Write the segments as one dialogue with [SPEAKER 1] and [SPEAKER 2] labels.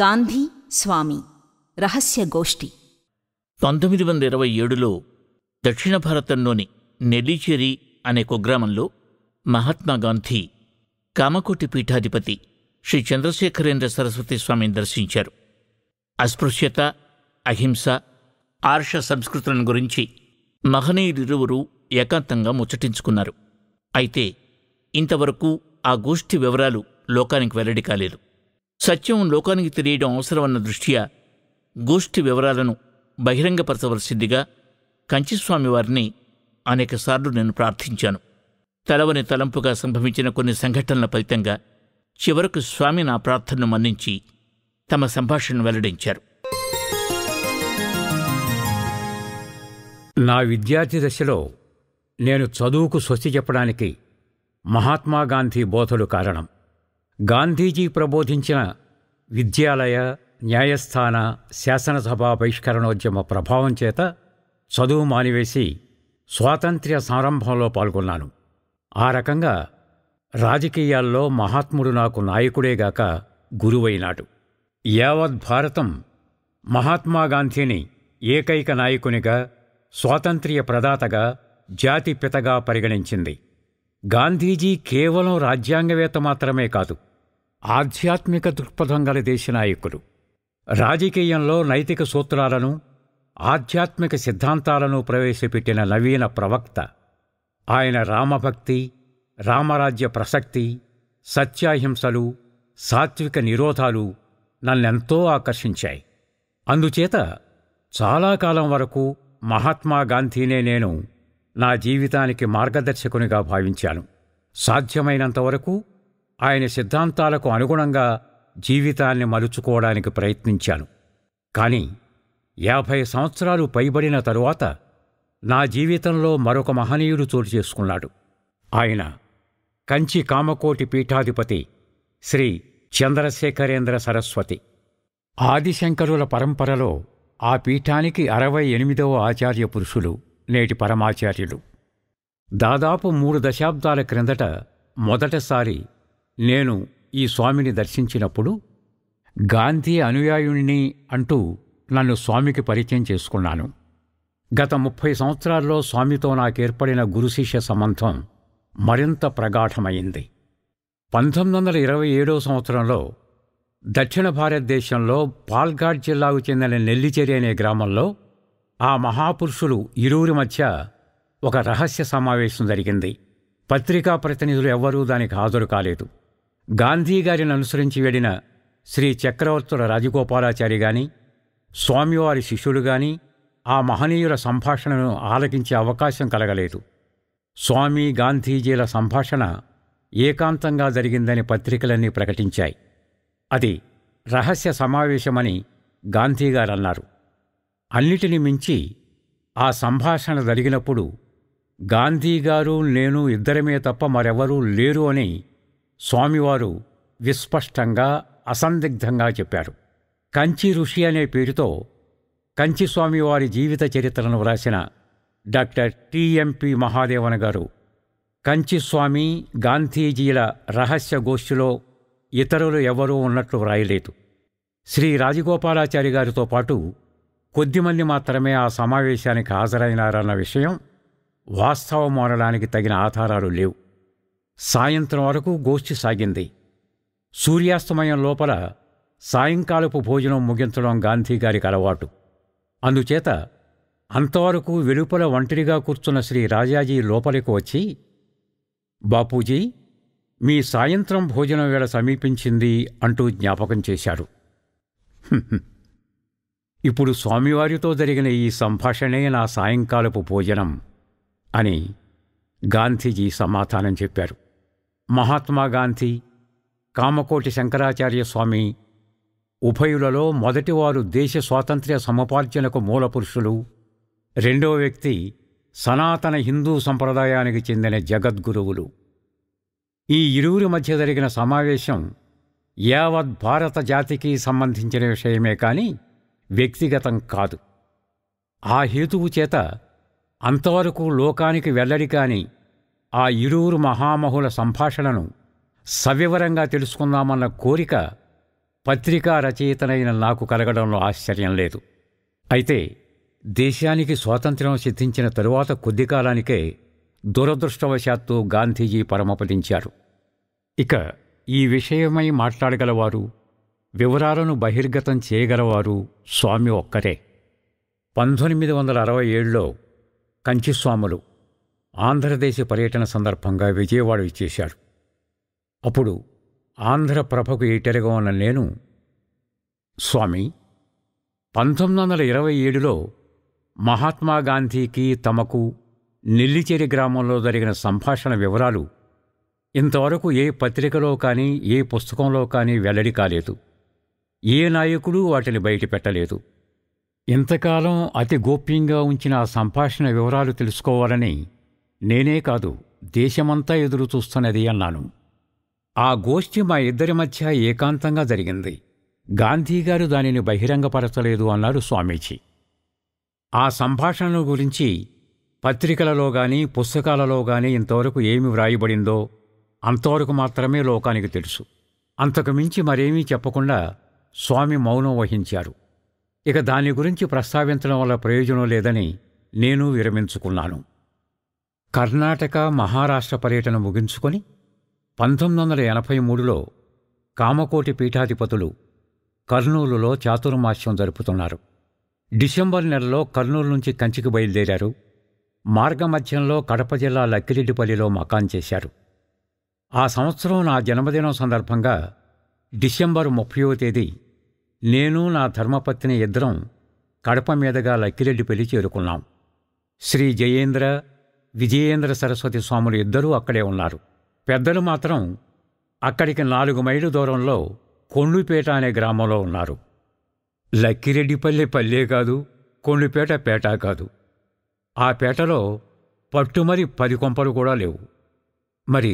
[SPEAKER 1] గాంధీ స్వామి రహస్య గోష్ఠి
[SPEAKER 2] పంతొమ్మిది వందల ఇరవై ఏడులో దక్షిణ భారతంలోని నెల్లిచేరి అనే కుగ్రామంలో మహాత్మాగాంధీ కామకోటి పీఠాధిపతి శ్రీ చంద్రశేఖరేంద్ర సరస్వతి స్వామిని దర్శించారు అస్పృశ్యత అహింస ఆర్ష సంస్కృతులను గురించి మహనీయులిరువురు ఏకాంతంగా ముచ్చటించుకున్నారు అయితే ఇంతవరకు ఆ గోష్ఠి వివరాలు లోకానికి వెల్లడి కాలేదు సత్యం లోకానికి తెలియడం అవసరమన్న దృష్ట్యా గోష్ఠి వివరాలను బహిరంగపరచవలసిందిగా కంచిస్వామివారిని అనేకసార్లు నేను ప్రార్థించాను తలవని తలంపుగా సంభవించిన కొన్ని సంఘటనల ఫలితంగా చివరకు స్వామి నా ప్రార్థనను మన్నించి
[SPEAKER 3] తమ సంభాషణను వెల్లడించారు నా విద్యార్థి దశలో నేను చదువుకు స్వస్తి చెప్పడానికి మహాత్మాగాంధీ బోధలు కారణం గాంధీజీ ప్రబోధించిన విద్యాలయ న్యాయస్థాన శాసనసభ బహిష్కరణోద్యమ ప్రభావం చేత చదువు మానివేసి స్వాతంత్ర్య సంరంభంలో పాల్గొన్నాను ఆ రకంగా రాజకీయాల్లో మహాత్ముడు నాకు నాయకుడేగాక గురువైనాడు యావత్ భారతం మహాత్మాగాంధీని ఏకైక నాయకునిగా స్వాతంత్ర్య ప్రదాతగా జాతి పితగా పరిగణించింది గాంధీజీ కేవలం రాజ్యాంగవేత్త మాత్రమే కాదు ఆధ్యాత్మిక దృక్పథం గల దేశ నాయకులు రాజకీయంలో నైతిక సూత్రాలను ఆధ్యాత్మిక సిద్ధాంతాలను ప్రవేశపెట్టిన నవీన ప్రవక్త ఆయన రామభక్తి రామరాజ్య ప్రసక్తి సత్యాహింసలు సాత్విక నిరోధాలు నన్నెంతో ఆకర్షించాయి అందుచేత చాలా కాలం వరకు మహాత్మా గాంధీనే నేను నా జీవితానికి మార్గదర్శకునిగా భావించాను సాధ్యమైనంతవరకు ఆయన సిద్ధాంతాలకు అనుగుణంగా జీవితాన్ని మలుచుకోవడానికి ప్రయత్నించాను కానీ యాభై సంవత్సరాలు పైబడిన తరువాత నా జీవితంలో మరొక మహనీయుడు చోటు చేసుకున్నాడు ఆయన కంచి కామకోటి పీఠాధిపతి శ్రీ చంద్రశేఖరేంద్ర సరస్వతి ఆదిశంకరుల పరంపరలో ఆ పీఠానికి అరవై ఎనిమిదవ ఆచార్య పురుషులు నేటి పరమాచార్యులు దాదాపు మూడు దశాబ్దాల క్రిందట మొదటిసారి నేను ఈ స్వామిని దర్శించినప్పుడు గాంధీ అనుయాయుణ్ణి అంటూ నన్ను స్వామికి పరిచయం చేసుకున్నాను గత ముప్పై సంవత్సరాల్లో స్వామితో నాకేర్పడిన గురుశిష్య సంబంధం మరింత ప్రగాఢమైంది పంతొమ్మిది వందల ఇరవై ఏడో సంవత్సరంలో దక్షిణ భారతదేశంలో పాల్ఘాట్ జిల్లాకు చెందిన నెల్లిచెరి అనే గ్రామంలో ఆ మహాపురుషులు ఇరువురి మధ్య ఒక రహస్య సమావేశం జరిగింది పత్రికా ప్రతినిధులు ఎవ్వరూ దానికి హాజరు కాలేదు గాంధీగారిని అనుసరించి వెళ్ళిన శ్రీ చక్రవర్తుల రాజగోపాలాచారి గాని స్వామివారి శిష్యుడు గాని ఆ మహనీయుల సంభాషణను ఆలకించే అవకాశం కలగలేదు స్వామి గాంధీజీల సంభాషణ ఏకాంతంగా జరిగిందని పత్రికలన్నీ ప్రకటించాయి అది రహస్య సమావేశమని గాంధీగారు అన్నారు అన్నిటిని మించి ఆ సంభాషణ జరిగినప్పుడు గాంధీగారు నేను ఇద్దరమే తప్ప మరెవరూ లేరు అని స్వామివారు విస్పష్టంగా అసందిగ్ధంగా చెప్పారు కంచి ఋషి అనే పేరుతో కంచి స్వామివారి జీవిత చరిత్రను వ్రాసిన డాక్టర్ టిఎంపి మహాదేవన్ గారు కంచి స్వామి గాంధీజీల రహస్య గోష్ఠిలో ఇతరులు ఎవరూ ఉన్నట్లు వ్రాయలేదు శ్రీ రాజగోపాలాచారి గారితో పాటు కొద్దిమంది మాత్రమే ఆ సమావేశానికి హాజరైనారన్న విషయం వాస్తవం అనడానికి తగిన ఆధారాలు లేవు సాయంత్రం వరకు గోష్ఠి సాగింది సూర్యాస్తమయం లోపల సాయంకాలపు భోజనం ముగించడం గాంధీగారికి అలవాటు అందుచేత అంతవరకు వెలుపల ఒంటరిగా కూర్చున్న శ్రీ రాజాజీ లోపలికి వచ్చి బాపూజీ మీ సాయంత్రం భోజనం వేళ సమీపించింది అంటూ జ్ఞాపకం చేశాడు ఇప్పుడు స్వామివారితో జరిగిన ఈ సంభాషణే నా సాయంకాలపు భోజనం అని గాంధీజీ సమాధానం చెప్పారు మహాత్మా గాంధీ కామకోటి శంకరాచార్య స్వామి ఉభయులలో మొదటివారు దేశ స్వాతంత్ర్య సమపార్జనకు మూలపురుషులు రెండో వ్యక్తి సనాతన హిందూ సంప్రదాయానికి చెందిన జగద్గురువులు ఈ ఇరువురి మధ్య జరిగిన సమావేశం యావత్ భారత జాతికి సంబంధించిన విషయమే కానీ వ్యక్తిగతం కాదు ఆ హేతువు చేత అంతవరకు లోకానికి వెల్లడి కాని ఆ ఇరువురు మహామహుల సంభాషణను సవివరంగా తెలుసుకుందామన్న కోరిక పత్రికా రచయితనైన నాకు కలగడంలో ఆశ్చర్యం లేదు అయితే దేశానికి స్వాతంత్ర్యం సిద్ధించిన తరువాత కొద్ది కాలానికే దురదృష్టవశాత్తు గాంధీజీ పరమపదించారు ఇక ఈ విషయమై మాట్లాడగలవారు వివరాలను బహిర్గతం చేయగలవారు స్వామి ఒక్కరే పంతొమ్మిది వందల అరవై ఏడులో కంచిస్వాములు ఆంధ్రదేశ పర్యటన సందర్భంగా విజయవాడ ఇచ్చేశాడు అప్పుడు ఆంధ్రప్రభకు ఈటెరగా ఉన్న నేను స్వామి పంతొమ్మిది వందల ఇరవై ఏడులో మహాత్మాగాంధీకి తమకు నెల్లిచేరి గ్రామంలో జరిగిన సంభాషణ వివరాలు ఇంతవరకు ఏ పత్రికలో కానీ ఏ పుస్తకంలో కానీ వెల్లడి కాలేదు ఏ నాయకుడు వాటిని బయటపెట్టలేదు ఇంతకాలం అతి గోప్యంగా ఉంచిన ఆ సంభాషణ వివరాలు తెలుసుకోవాలని నేనే కాదు దేశమంతా ఎదురు చూస్తున్నది అన్నాను ఆ గోష్ఠి మా ఇద్దరి మధ్య ఏకాంతంగా జరిగింది గాంధీగారు దానిని బహిరంగపరచలేదు అన్నారు స్వామీజీ ఆ సంభాషణను గురించి పత్రికలలో గాని పుస్తకాలలో గాని ఇంతవరకు ఏమి వ్రాయబడిందో అంతవరకు మాత్రమే లోకానికి తెలుసు అంతకుమించి మరేమీ చెప్పకుండా స్వామి మౌనం వహించారు ఇక దాని గురించి ప్రస్తావించడం వల్ల ప్రయోజనం లేదని నేను విరమించుకున్నాను కర్ణాటక మహారాష్ట్ర పర్యటన ముగించుకొని పంతొమ్మిది వందల ఎనభై మూడులో కామకోటి పీఠాధిపతులు కర్నూలులో చాతుర్మాస్యం జరుపుతున్నారు డిసెంబర్ నెలలో కర్నూలు నుంచి కంచికి బయలుదేరారు మార్గమధ్యంలో కడప జిల్లా లక్కిరెడ్డిపల్లిలో మకాన్ చేశారు ఆ సంవత్సరం నా జన్మదినం సందర్భంగా డిసెంబర్ ముప్పయో తేదీ నేను నా ధర్మపత్ని ఇద్దరం కడప మీదుగా లక్కిరెడ్డిపల్లి చేరుకున్నాం శ్రీ జయేంద్ర విజయేంద్ర సరస్వతి స్వాములు ఇద్దరూ అక్కడే ఉన్నారు పెద్దలు మాత్రం అక్కడికి నాలుగు మైళ్ళు దూరంలో కొండుపేట అనే గ్రామంలో ఉన్నారు లక్కిరెడ్డిపల్లె పల్లే కాదు కొండుపేట పేట కాదు ఆ పేటలో పట్టుమరి పది కొంపలు కూడా లేవు మరి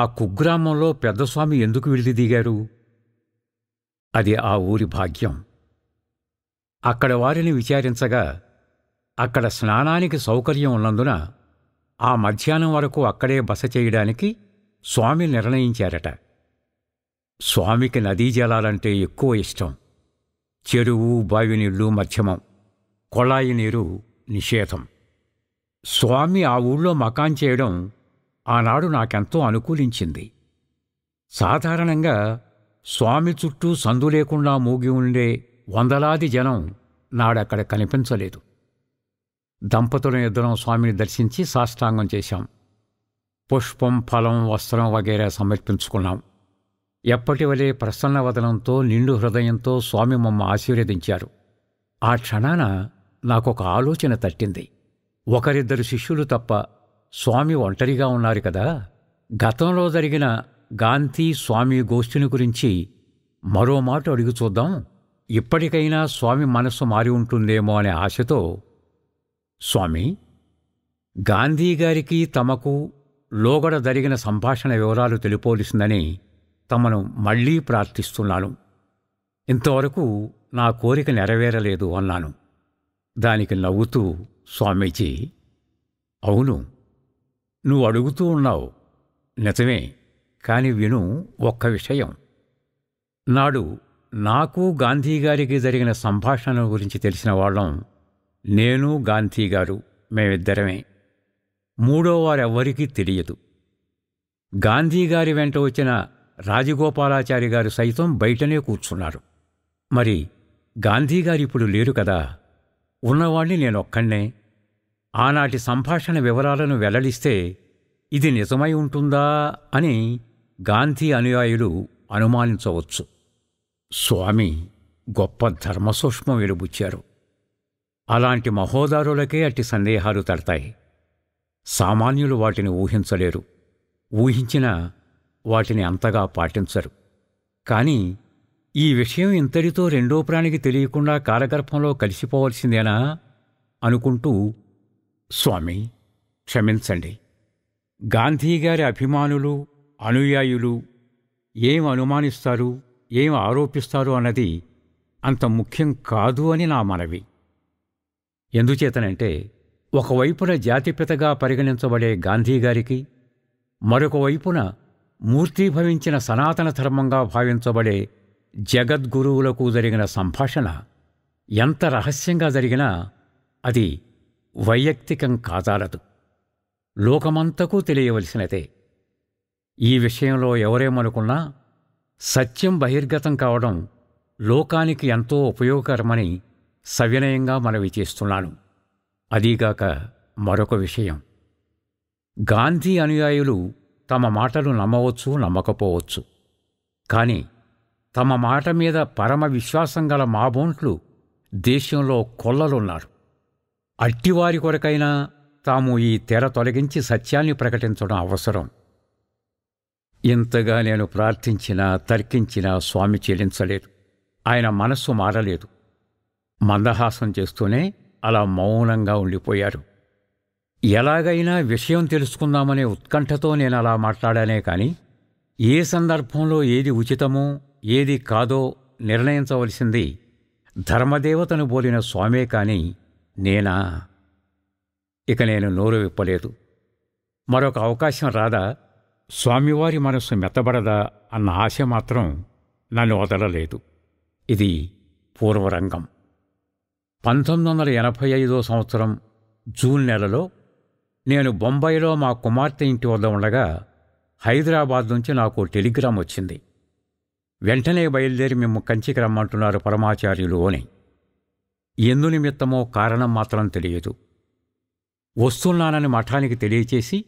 [SPEAKER 3] ఆ కుగ్రామంలో పెద్దస్వామి ఎందుకు విడిది దిగారు అది ఆ ఊరి భాగ్యం అక్కడ వారిని విచారించగా అక్కడ స్నానానికి సౌకర్యం ఉన్నందున ఆ మధ్యాహ్నం వరకు అక్కడే బస చేయడానికి స్వామి నిర్ణయించారట స్వామికి నదీ జలాలంటే ఎక్కువ ఇష్టం చెరువు బావి నీళ్లు మధ్యమం కొళాయి నీరు నిషేధం స్వామి ఆ ఊళ్ళో మకాన్ చేయడం ఆనాడు నాకెంతో అనుకూలించింది సాధారణంగా స్వామి చుట్టూ సందు లేకుండా మూగి ఉండే వందలాది జనం నాడక్కడ కనిపించలేదు దంపతుల ఇద్దరం స్వామిని దర్శించి సాష్టాంగం చేశాం పుష్పం ఫలం వస్త్రం వగేరా సమర్పించుకున్నాం ఎప్పటి వలె వదనంతో నిండు హృదయంతో స్వామి మమ్మ ఆశీర్వదించారు ఆ క్షణాన నాకొక ఆలోచన తట్టింది ఒకరిద్దరు శిష్యులు తప్ప స్వామి ఒంటరిగా ఉన్నారు కదా గతంలో జరిగిన గాంధీ స్వామి గోష్ఠిని గురించి మరో మాట అడుగు చూద్దాం ఇప్పటికైనా స్వామి మనస్సు మారి ఉంటుందేమో అనే ఆశతో స్వామి గాంధీగారికి తమకు లోగడ జరిగిన సంభాషణ వివరాలు తెలిపోలిసిందని తమను మళ్లీ ప్రార్థిస్తున్నాను ఇంతవరకు నా కోరిక నెరవేరలేదు అన్నాను దానికి నవ్వుతూ స్వామీజీ అవును నువ్వు అడుగుతూ ఉన్నావు నిజమే కాని విను ఒక్క విషయం నాడు నాకు గాంధీగారికి జరిగిన సంభాషణ గురించి తెలిసిన వాళ్ళం నేను గాంధీ గారు మేమిద్దరమే మూడో వారెవ్వరికీ తెలియదు గాంధీగారి వెంట వచ్చిన రాజగోపాలాచారి గారు సైతం బయటనే కూర్చున్నారు మరి గాంధీగారిప్పుడు ఇప్పుడు లేరు కదా ఉన్నవాణ్ణి నేనొక్కనే ఆనాటి సంభాషణ వివరాలను వెల్లడిస్తే ఇది నిజమై ఉంటుందా అని గాంధీ అనుయాయులు అనుమానించవచ్చు స్వామి గొప్ప ధర్మసూక్ష్మం వెలుబుచ్చారు అలాంటి మహోదారులకే అట్టి సందేహాలు తడతాయి సామాన్యులు వాటిని ఊహించలేరు ఊహించినా వాటిని అంతగా పాటించరు కానీ ఈ విషయం ఇంతటితో రెండో ప్రాణికి తెలియకుండా కాలగర్భంలో కలిసిపోవలసిందేనా అనుకుంటూ స్వామి క్షమించండి గాంధీగారి అభిమానులు అనుయాయులు ఏం అనుమానిస్తారు ఏం ఆరోపిస్తారు అన్నది అంత ముఖ్యం కాదు అని నా మనవి ఎందుచేతనంటే ఒకవైపున జాతిపితగా పరిగణించబడే గాంధీగారికి మరొకవైపున మూర్తీభవించిన సనాతన ధర్మంగా భావించబడే జగద్గురువులకు జరిగిన సంభాషణ ఎంత రహస్యంగా జరిగినా అది వైయక్తికం కాజాలదు లోకమంతకు తెలియవలసినదే ఈ విషయంలో ఎవరేమనుకున్నా సత్యం బహిర్గతం కావడం లోకానికి ఎంతో ఉపయోగకరమని సవినయంగా మనవి చేస్తున్నాను అదీగాక మరొక విషయం గాంధీ అనుయాయులు తమ మాటలు నమ్మవచ్చు నమ్మకపోవచ్చు కానీ తమ మాట మీద పరమ విశ్వాసం గల మాబోంట్లు దేశంలో కొల్లలున్నారు అట్టివారి కొరకైనా తాము ఈ తెర తొలగించి సత్యాన్ని ప్రకటించడం అవసరం ఇంతగా నేను ప్రార్థించినా తర్కించినా స్వామి చెల్లించలేదు ఆయన మనస్సు మారలేదు మందహాసం చేస్తూనే అలా మౌనంగా ఉండిపోయారు ఎలాగైనా విషయం తెలుసుకుందామనే ఉత్కంఠతో నేను అలా మాట్లాడానే కాని ఏ సందర్భంలో ఏది ఉచితమో ఏది కాదో నిర్ణయించవలసింది ధర్మదేవతను బోలిన స్వామే కాని నేనా ఇక నేను నోరు విప్పలేదు మరొక అవకాశం రాదా స్వామివారి మనస్సు మెత్తబడదా అన్న ఆశ మాత్రం నన్ను వదలలేదు ఇది పూర్వరంగం పంతొమ్మిది వందల ఎనభై ఐదో సంవత్సరం జూన్ నెలలో నేను బొంబాయిలో మా కుమార్తె ఇంటి వద్ద ఉండగా హైదరాబాద్ నుంచి నాకు టెలిగ్రామ్ వచ్చింది వెంటనే బయలుదేరి మేము కంచికి రమ్మంటున్నారు పరమాచార్యులు అని ఎందు నిమిత్తమో కారణం మాత్రం తెలియదు వస్తున్నానని మఠానికి తెలియచేసి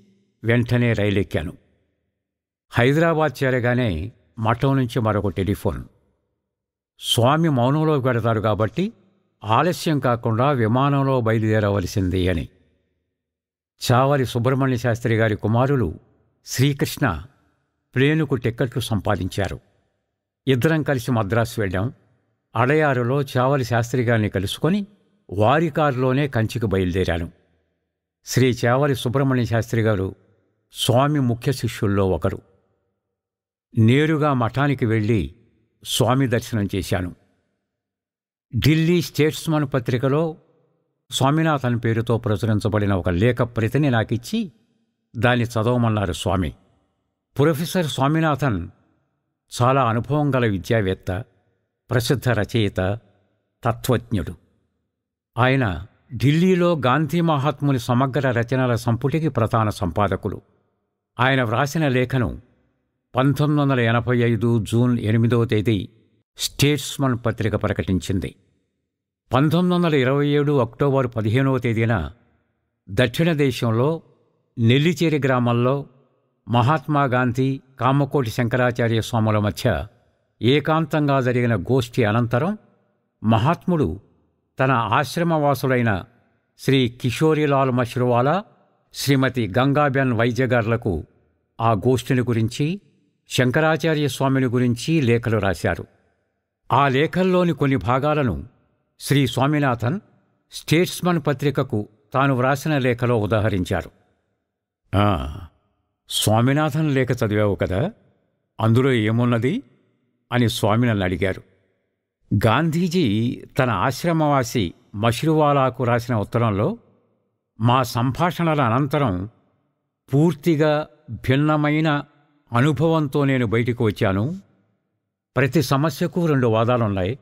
[SPEAKER 3] వెంటనే రైలెక్కాను హైదరాబాద్ చేరగానే మఠం నుంచి మరొక టెలిఫోన్ స్వామి మౌనంలో పెడతారు కాబట్టి ఆలస్యం కాకుండా విమానంలో బయలుదేరవలసింది అని చావరి సుబ్రహ్మణ్య శాస్త్రి గారి కుమారులు శ్రీకృష్ణ ప్లేనుకు టిక్కెట్లు సంపాదించారు ఇద్దరం కలిసి మద్రాసు వెళ్ళాం అడయారులో చావలి శాస్త్రి గారిని కలుసుకొని వారి కారులోనే కంచికి బయలుదేరాను శ్రీ చావలి సుబ్రహ్మణ్య శాస్త్రి గారు స్వామి ముఖ్య శిష్యుల్లో ఒకరు నేరుగా మఠానికి వెళ్ళి స్వామి దర్శనం చేశాను ఢిల్లీ స్టేట్స్మన్ పత్రికలో స్వామినాథన్ పేరుతో ప్రచురించబడిన ఒక లేఖ ప్రతిని నాకిచ్చి దాన్ని చదవమన్నారు స్వామి ప్రొఫెసర్ స్వామినాథన్ చాలా అనుభవం గల విద్యావేత్త ప్రసిద్ధ రచయిత తత్వజ్ఞుడు ఆయన ఢిల్లీలో గాంధీ మహాత్ముని సమగ్ర రచనల సంపుటికి ప్రధాన సంపాదకులు ఆయన వ్రాసిన లేఖను పంతొమ్మిది వందల ఎనభై ఐదు జూన్ ఎనిమిదవ తేదీ స్టేట్స్మన్ పత్రిక ప్రకటించింది పంతొమ్మిది వందల ఇరవై ఏడు అక్టోబర్ పదిహేనవ తేదీన దక్షిణ దేశంలో నెల్లిచేరి గ్రామంలో మహాత్మాగాంధీ కామకోటి శంకరాచార్య స్వాముల మధ్య ఏకాంతంగా జరిగిన గోష్ఠి అనంతరం మహాత్ముడు తన ఆశ్రమవాసులైన శ్రీ కిషోరిలాల్ మష్రువాలా శ్రీమతి గంగాబెన్ వైద్యగార్లకు ఆ గోష్ఠిని గురించి శంకరాచార్య స్వామిని గురించి లేఖలు రాశారు ఆ లేఖల్లోని కొన్ని భాగాలను శ్రీ స్వామినాథన్ స్టేట్స్మన్ పత్రికకు తాను వ్రాసిన లేఖలో ఉదాహరించారు స్వామినాథన్ లేఖ చదివావు కదా అందులో ఏమున్నది అని స్వామినన్ను అడిగారు గాంధీజీ తన ఆశ్రమవాసి మషిరువాలాకు రాసిన ఉత్తరంలో మా సంభాషణల అనంతరం పూర్తిగా భిన్నమైన అనుభవంతో నేను బయటకు వచ్చాను ప్రతి సమస్యకు రెండు వాదాలున్నాయి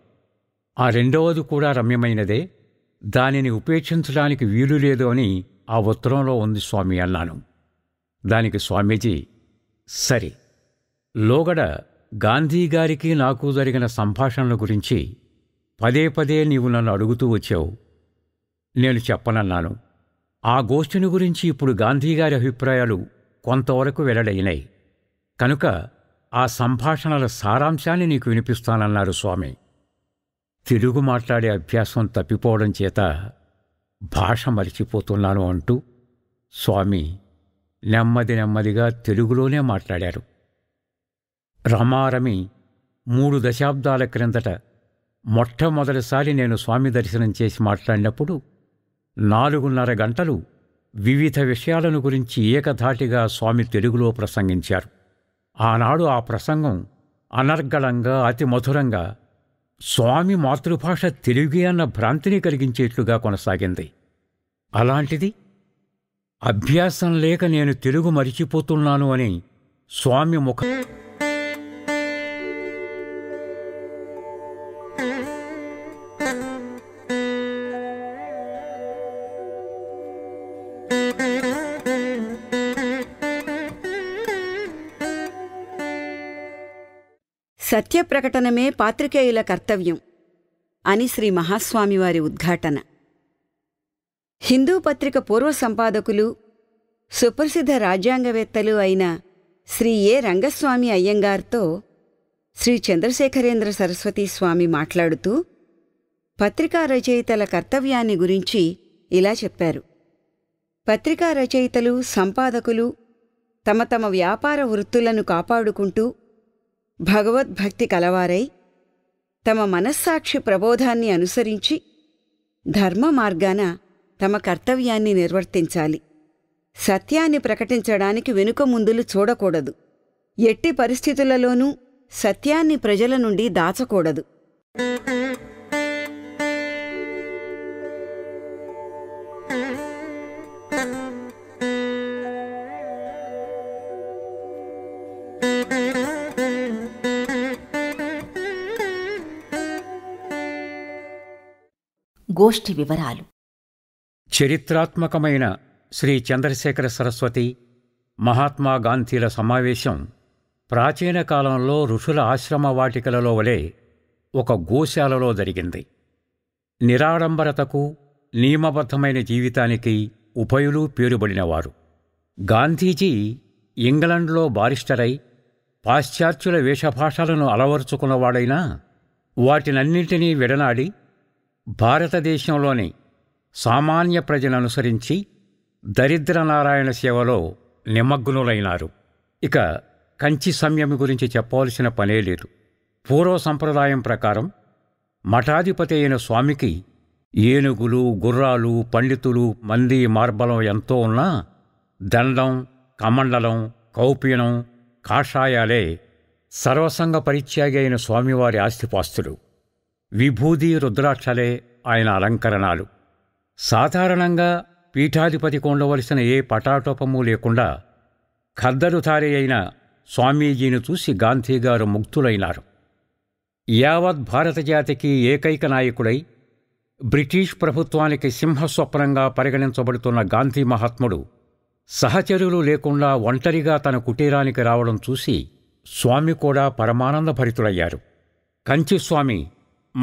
[SPEAKER 3] ఆ రెండవది కూడా రమ్యమైనదే దానిని ఉపేక్షించడానికి వీలు లేదు అని ఆ ఉత్తరంలో ఉంది స్వామి అన్నాను దానికి స్వామీజీ సరే లోగడ గాంధీగారికి నాకు జరిగిన సంభాషణల గురించి పదే పదే నీవు నన్ను అడుగుతూ వచ్చావు నేను చెప్పనన్నాను ఆ గోష్ఠిని గురించి ఇప్పుడు గాంధీగారి అభిప్రాయాలు కొంతవరకు వెల్లడైనాయి కనుక ఆ సంభాషణల సారాంశాన్ని నీకు వినిపిస్తానన్నారు స్వామి తెలుగు మాట్లాడే అభ్యాసం తప్పిపోవడం చేత భాష మరిచిపోతున్నాను అంటూ స్వామి నెమ్మది నెమ్మదిగా తెలుగులోనే మాట్లాడారు రమారమి మూడు దశాబ్దాల క్రిందట మొట్టమొదటిసారి నేను స్వామి దర్శనం చేసి మాట్లాడినప్పుడు నాలుగున్నర గంటలు వివిధ విషయాలను గురించి ఏకధాటిగా స్వామి తెలుగులో ప్రసంగించారు ఆనాడు ఆ ప్రసంగం అనర్గళంగా అతి మధురంగా స్వామి మాతృభాష తెలుగే అన్న భ్రాంతిని కలిగించేట్లుగా కొనసాగింది అలాంటిది అభ్యాసం లేక నేను తెలుగు మరిచిపోతున్నాను అని స్వామి ముఖం
[SPEAKER 4] సత్యప్రకటనమే పాత్రికేయుల కర్తవ్యం అని శ్రీ మహాస్వామివారి ఉద్ఘాటన హిందూ పత్రిక పూర్వ సంపాదకులు సుప్రసిద్ధ రాజ్యాంగవేత్తలు అయిన శ్రీ ఏ రంగస్వామి అయ్యంగార్తో శ్రీ చంద్రశేఖరేంద్ర సరస్వతి స్వామి మాట్లాడుతూ పత్రికా రచయితల కర్తవ్యాన్ని గురించి ఇలా చెప్పారు పత్రికా రచయితలు సంపాదకులు తమ తమ వ్యాపార వృత్తులను కాపాడుకుంటూ భగవద్భక్తి కలవారై తమ మనస్సాక్షి ప్రబోధాన్ని అనుసరించి ధర్మ మార్గాన తమ కర్తవ్యాన్ని నిర్వర్తించాలి సత్యాన్ని ప్రకటించడానికి వెనుక ముందులు చూడకూడదు ఎట్టి పరిస్థితులలోనూ సత్యాన్ని ప్రజల నుండి దాచకూడదు
[SPEAKER 3] గోష్ఠి వివరాలు చరిత్రాత్మకమైన శ్రీ చంద్రశేఖర సరస్వతి మహాత్మా గాంధీల సమావేశం ప్రాచీన కాలంలో ఋషుల ఆశ్రమ వాటికలలో వలె ఒక గోశాలలో జరిగింది నిరాడంబరతకు నియమబద్ధమైన జీవితానికి ఉభయులు పేరుబడినవారు గాంధీజీ ఇంగ్లండ్లో బారిస్టరై పాశ్చాత్యుల వేషభాషలను అలవరుచుకున్నవాడైనా వాటినన్నింటినీ విడనాడి భారతదేశంలోని సామాన్య ప్రజలనుసరించి దరిద్రనారాయణ సేవలో నిమగ్నులైనారు ఇక కంచి సంయమి గురించి చెప్పవలసిన పనే లేదు పూర్వ సంప్రదాయం ప్రకారం మఠాధిపతి అయిన స్వామికి ఏనుగులు గుర్రాలు పండితులు మంది మార్బలం ఎంతో ఉన్నా దండం కమండలం కౌపీనం కాషాయాలే సర్వసంగ పరిత్యాగి అయిన స్వామివారి ఆస్తిపాస్తులు విభూది రుద్రాక్షలే ఆయన అలంకరణాలు సాధారణంగా పీఠాధిపతి కొండవలసిన ఏ పటాటోపము లేకుండా ఖద్దరు తారే అయిన స్వామీజీని చూసి గాంధీగారు ముక్తులైనారు యావత్ భారత జాతికి ఏకైక నాయకుడై బ్రిటిష్ ప్రభుత్వానికి సింహస్వప్నంగా పరిగణించబడుతున్న గాంధీ మహాత్ముడు సహచరులు లేకుండా ఒంటరిగా తన కుటీరానికి రావడం చూసి స్వామి కూడా పరమానంద భరితులయ్యారు కంచి స్వామి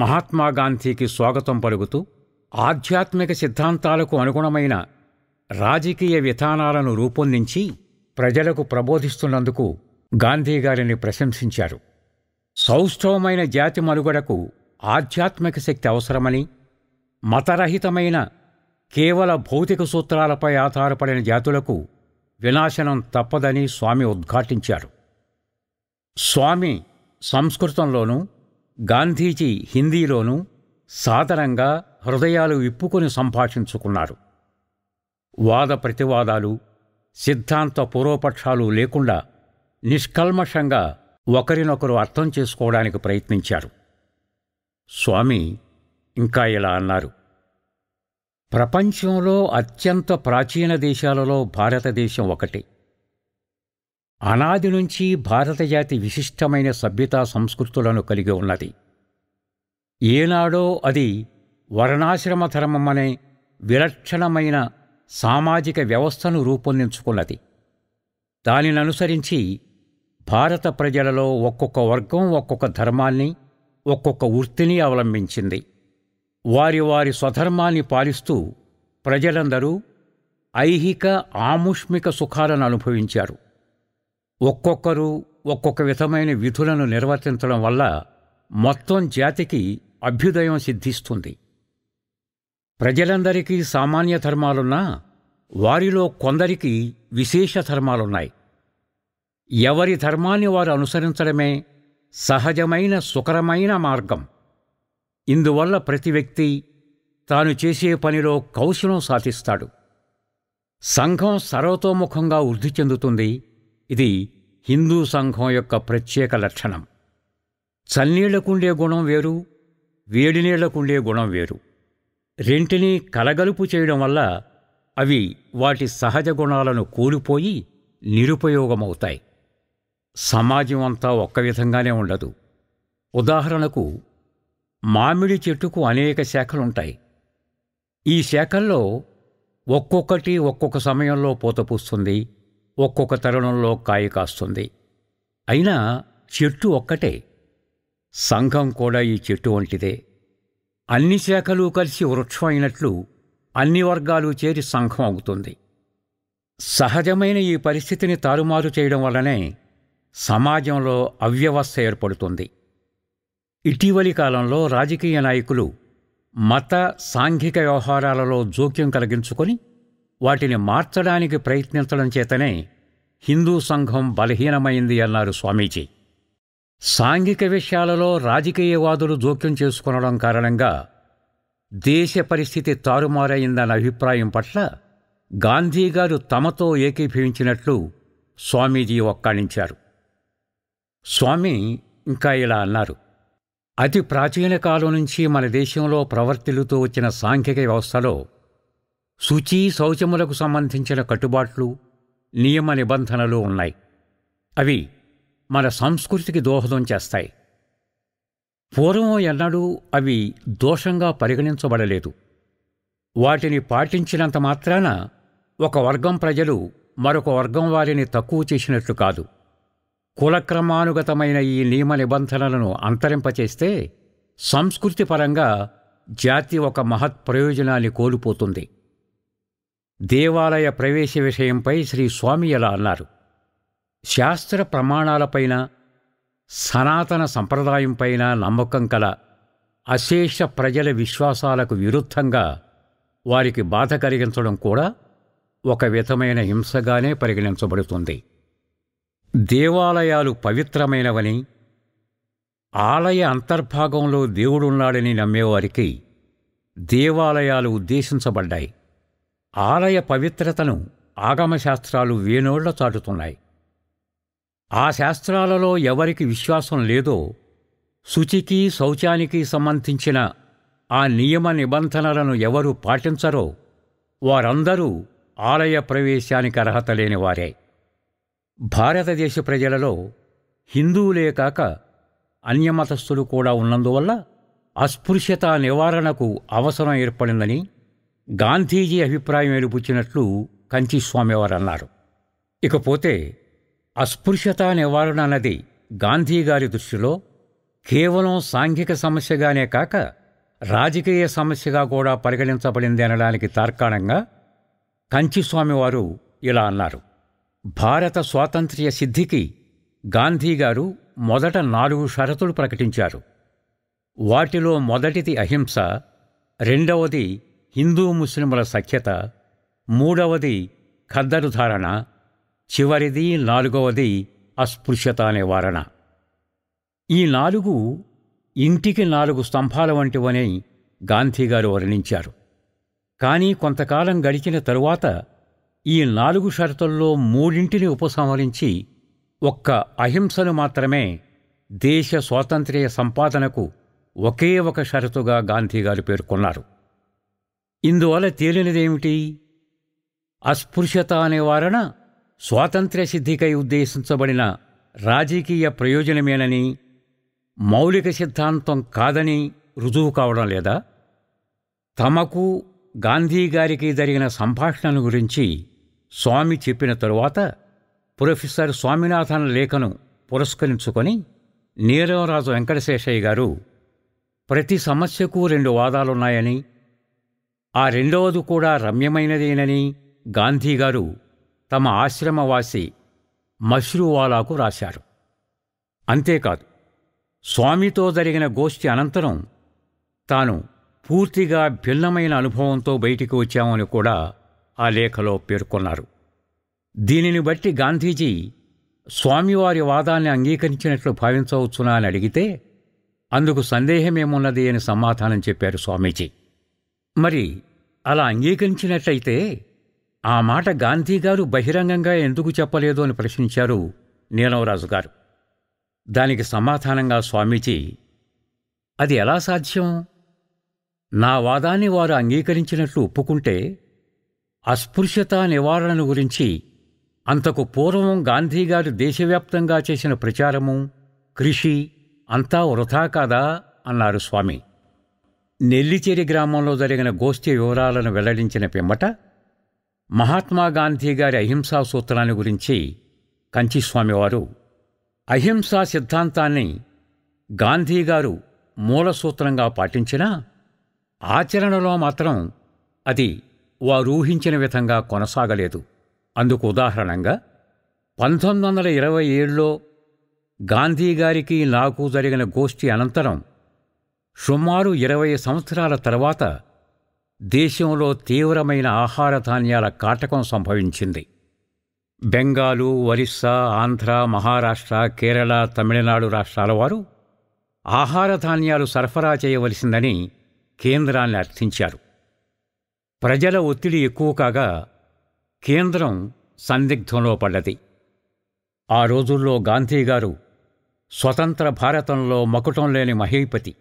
[SPEAKER 3] మహాత్మాగాంధీకి స్వాగతం పలుకుతూ ఆధ్యాత్మిక సిద్ధాంతాలకు అనుగుణమైన రాజకీయ విధానాలను రూపొందించి ప్రజలకు ప్రబోధిస్తున్నందుకు గాంధీగారిని ప్రశంసించారు సౌష్ఠవమైన జాతి మనుగడకు ఆధ్యాత్మిక శక్తి అవసరమని మతరహితమైన కేవల భౌతిక సూత్రాలపై ఆధారపడిన జాతులకు వినాశనం తప్పదని స్వామి ఉద్ఘాటించారు స్వామి సంస్కృతంలోనూ గాంధీజీ హిందీలోనూ సాదరంగా హృదయాలు విప్పుకొని సంభాషించుకున్నారు వాద ప్రతివాదాలు సిద్ధాంత పూర్వపక్షాలు లేకుండా నిష్కల్మషంగా ఒకరినొకరు అర్థం చేసుకోవడానికి ప్రయత్నించారు స్వామి ఇంకా ఇలా అన్నారు ప్రపంచంలో అత్యంత ప్రాచీన దేశాలలో భారతదేశం ఒకటే అనాది నుంచి భారత జాతి విశిష్టమైన సభ్యతా సంస్కృతులను కలిగి ఉన్నది ఏనాడో అది వర్ణాశ్రమ ధర్మం అనే విలక్షణమైన సామాజిక వ్యవస్థను రూపొందించుకున్నది దానిని అనుసరించి భారత ప్రజలలో ఒక్కొక్క వర్గం ఒక్కొక్క ధర్మాన్ని ఒక్కొక్క వృత్తిని అవలంబించింది వారి వారి స్వధర్మాన్ని పాలిస్తూ ప్రజలందరూ ఐహిక ఆముష్మిక సుఖాలను అనుభవించారు ఒక్కొక్కరు ఒక్కొక్క విధమైన విధులను నిర్వర్తించడం వల్ల మొత్తం జాతికి అభ్యుదయం సిద్ధిస్తుంది ప్రజలందరికీ సామాన్య ధర్మాలున్నా వారిలో కొందరికి విశేష ధర్మాలున్నాయి ఎవరి ధర్మాన్ని వారు అనుసరించడమే సహజమైన సుకరమైన మార్గం ఇందువల్ల ప్రతి వ్యక్తి తాను చేసే పనిలో కౌశలం సాధిస్తాడు సంఘం సర్వతోముఖంగా వృద్ధి చెందుతుంది ఇది హిందూ సంఘం యొక్క ప్రత్యేక లక్షణం చల్నీళ్లకుండే గుణం వేరు వేడినీళ్లకుండే గుణం వేరు రెంటిని కలగలుపు చేయడం వల్ల అవి వాటి సహజ గుణాలను కోల్పోయి నిరుపయోగమవుతాయి సమాజం అంతా ఒక్క విధంగానే ఉండదు ఉదాహరణకు మామిడి చెట్టుకు అనేక శాఖలుంటాయి ఈ శాఖల్లో ఒక్కొక్కటి ఒక్కొక్క సమయంలో పూత పూస్తుంది ఒక్కొక్క తరుణంలో కాయ కాస్తుంది అయినా చెట్టు ఒక్కటే సంఘం కూడా ఈ చెట్టు వంటిదే అన్ని శాఖలు కలిసి వృక్షం అయినట్లు అన్ని వర్గాలు చేరి సంఘం అవుతుంది సహజమైన ఈ పరిస్థితిని తారుమారు చేయడం వల్లనే సమాజంలో అవ్యవస్థ ఏర్పడుతుంది ఇటీవలి కాలంలో రాజకీయ నాయకులు మత సాంఘిక వ్యవహారాలలో జోక్యం కలిగించుకొని వాటిని మార్చడానికి ప్రయత్నించడం చేతనే హిందూ సంఘం బలహీనమైంది అన్నారు స్వామీజీ సాంఘిక విషయాలలో రాజకీయవాదులు జోక్యం చేసుకునడం కారణంగా దేశ పరిస్థితి తారుమారైందన్న అభిప్రాయం పట్ల గాంధీగారు తమతో ఏకీభవించినట్లు స్వామీజీ ఒక్కాణించారు స్వామి ఇంకా ఇలా అన్నారు అతి ప్రాచీన కాలం నుంచి మన దేశంలో ప్రవర్తిల్లుతూ వచ్చిన సాంఘిక వ్యవస్థలో శుచి శౌచములకు సంబంధించిన కట్టుబాట్లు నియమ నిబంధనలు ఉన్నాయి అవి మన సంస్కృతికి దోహదం చేస్తాయి పూర్వం ఎన్నడూ అవి దోషంగా పరిగణించబడలేదు వాటిని పాటించినంత మాత్రాన ఒక వర్గం ప్రజలు మరొక వర్గం వారిని తక్కువ చేసినట్లు కాదు కులక్రమానుగతమైన ఈ నియమ నిబంధనలను అంతరింపచేస్తే సంస్కృతిపరంగా జాతి ఒక మహత్ ప్రయోజనాన్ని కోల్పోతుంది దేవాలయ ప్రవేశ విషయంపై శ్రీ స్వామి ఎలా అన్నారు శాస్త్ర ప్రమాణాలపైన సనాతన సంప్రదాయంపైన నమ్మకం కల అశేష ప్రజల విశ్వాసాలకు విరుద్ధంగా వారికి బాధ కలిగించడం కూడా ఒక విధమైన హింసగానే పరిగణించబడుతుంది దేవాలయాలు పవిత్రమైనవని ఆలయ అంతర్భాగంలో దేవుడున్నాడని నమ్మేవారికి దేవాలయాలు ఉద్దేశించబడ్డాయి ఆలయ పవిత్రతను ఆగమశాస్త్రాలు వేణోళ్ల చాటుతున్నాయి ఆ శాస్త్రాలలో ఎవరికి విశ్వాసం లేదో శుచికి శౌచానికి సంబంధించిన ఆ నియమ నిబంధనలను ఎవరు పాటించరో వారందరూ ఆలయ ప్రవేశానికి అర్హత లేనివారే భారతదేశ ప్రజలలో హిందువులే కాక అన్యమతస్థులు కూడా ఉన్నందువల్ల అస్పృశ్యత నివారణకు అవసరం ఏర్పడిందని గాంధీజీ అభిప్రాయం వెలుపుచ్చినట్లు కంచి స్వామివారు అన్నారు ఇకపోతే అస్పృశ్యత నివారణ అన్నది గాంధీగారి దృష్టిలో కేవలం సాంఘిక సమస్యగానే కాక రాజకీయ సమస్యగా కూడా పరిగణించబడింది అనడానికి తార్కాణంగా కంచి స్వామివారు ఇలా అన్నారు భారత స్వాతంత్ర్య సిద్ధికి గాంధీగారు మొదట నాలుగు షరతులు ప్రకటించారు వాటిలో మొదటిది అహింస రెండవది హిందూ ముస్లింల సఖ్యత మూడవది ఖద్దరు ధారణ చివరిది నాలుగవది అస్పృశ్యత అనే వారణ ఈ నాలుగు ఇంటికి నాలుగు స్తంభాల వంటివని గాంధీగారు వర్ణించారు కానీ కొంతకాలం గడిచిన తరువాత ఈ నాలుగు షరతుల్లో మూడింటిని ఉపసంహరించి ఒక్క అహింసను మాత్రమే దేశ స్వాతంత్ర్య సంపాదనకు ఒకే ఒక షరతుగా గాంధీగారు పేర్కొన్నారు ఇందువల్ల తేలినదేమిటి అస్పృశ్యత అనే వారణ స్వాతంత్ర్య సిద్ధికై ఉద్దేశించబడిన రాజకీయ ప్రయోజనమేనని మౌలిక సిద్ధాంతం కాదని రుజువు కావడం లేదా తమకు గాంధీగారికి జరిగిన సంభాషణను గురించి స్వామి చెప్పిన తరువాత ప్రొఫెసర్ స్వామినాథన్ లేఖను పురస్కరించుకొని నీరవరాజు వెంకటశేషయ్య గారు ప్రతి సమస్యకు రెండు వాదాలున్నాయని ఆ రెండవది కూడా రమ్యమైనదేనని గాంధీగారు తమ ఆశ్రమవాసి మష్రూవాలాకు రాశారు అంతేకాదు స్వామితో జరిగిన గోష్ఠి అనంతరం తాను పూర్తిగా భిన్నమైన అనుభవంతో బయటికి వచ్చామని కూడా ఆ లేఖలో పేర్కొన్నారు దీనిని బట్టి గాంధీజీ స్వామివారి వాదాన్ని అంగీకరించినట్లు భావించవచ్చునా అని అడిగితే అందుకు సందేహమేమున్నది అని సమాధానం చెప్పారు స్వామీజీ మరి అలా అంగీకరించినట్లయితే ఆ మాట గాంధీగారు బహిరంగంగా ఎందుకు చెప్పలేదు అని ప్రశ్నించారు నీలవరాజు గారు దానికి సమాధానంగా స్వామీజీ అది ఎలా సాధ్యం నా వాదాన్ని వారు అంగీకరించినట్లు ఒప్పుకుంటే అస్పృశ్యత నివారణను గురించి అంతకు పూర్వం గాంధీగారు దేశవ్యాప్తంగా చేసిన ప్రచారము కృషి అంతా వృథా కాదా అన్నారు స్వామి నెల్లిచేరి గ్రామంలో జరిగిన గోష్ఠి వివరాలను వెల్లడించిన పిమ్మట మహాత్మాగాంధీ గారి అహింసా సూత్రాన్ని గురించి కంచిస్వామివారు అహింసా సిద్ధాంతాన్ని గాంధీగారు మూల సూత్రంగా పాటించినా ఆచరణలో మాత్రం అది వారూహించిన విధంగా కొనసాగలేదు అందుకు ఉదాహరణంగా పంతొమ్మిది వందల ఇరవై ఏడులో గాంధీగారికి నాకు జరిగిన గోష్ఠి అనంతరం సుమారు ఇరవై సంవత్సరాల తర్వాత దేశంలో తీవ్రమైన ఆహార ధాన్యాల కాటకం సంభవించింది బెంగాలు ఒరిస్సా ఆంధ్ర మహారాష్ట్ర కేరళ తమిళనాడు రాష్ట్రాల వారు ఆహార ధాన్యాలు సరఫరా చేయవలసిందని కేంద్రాన్ని అర్థించారు ప్రజల ఒత్తిడి ఎక్కువ కాగా కేంద్రం సందిగ్ధంలో పడ్డది ఆ రోజుల్లో గాంధీగారు స్వతంత్ర భారతంలో మకుటం లేని మహీపతి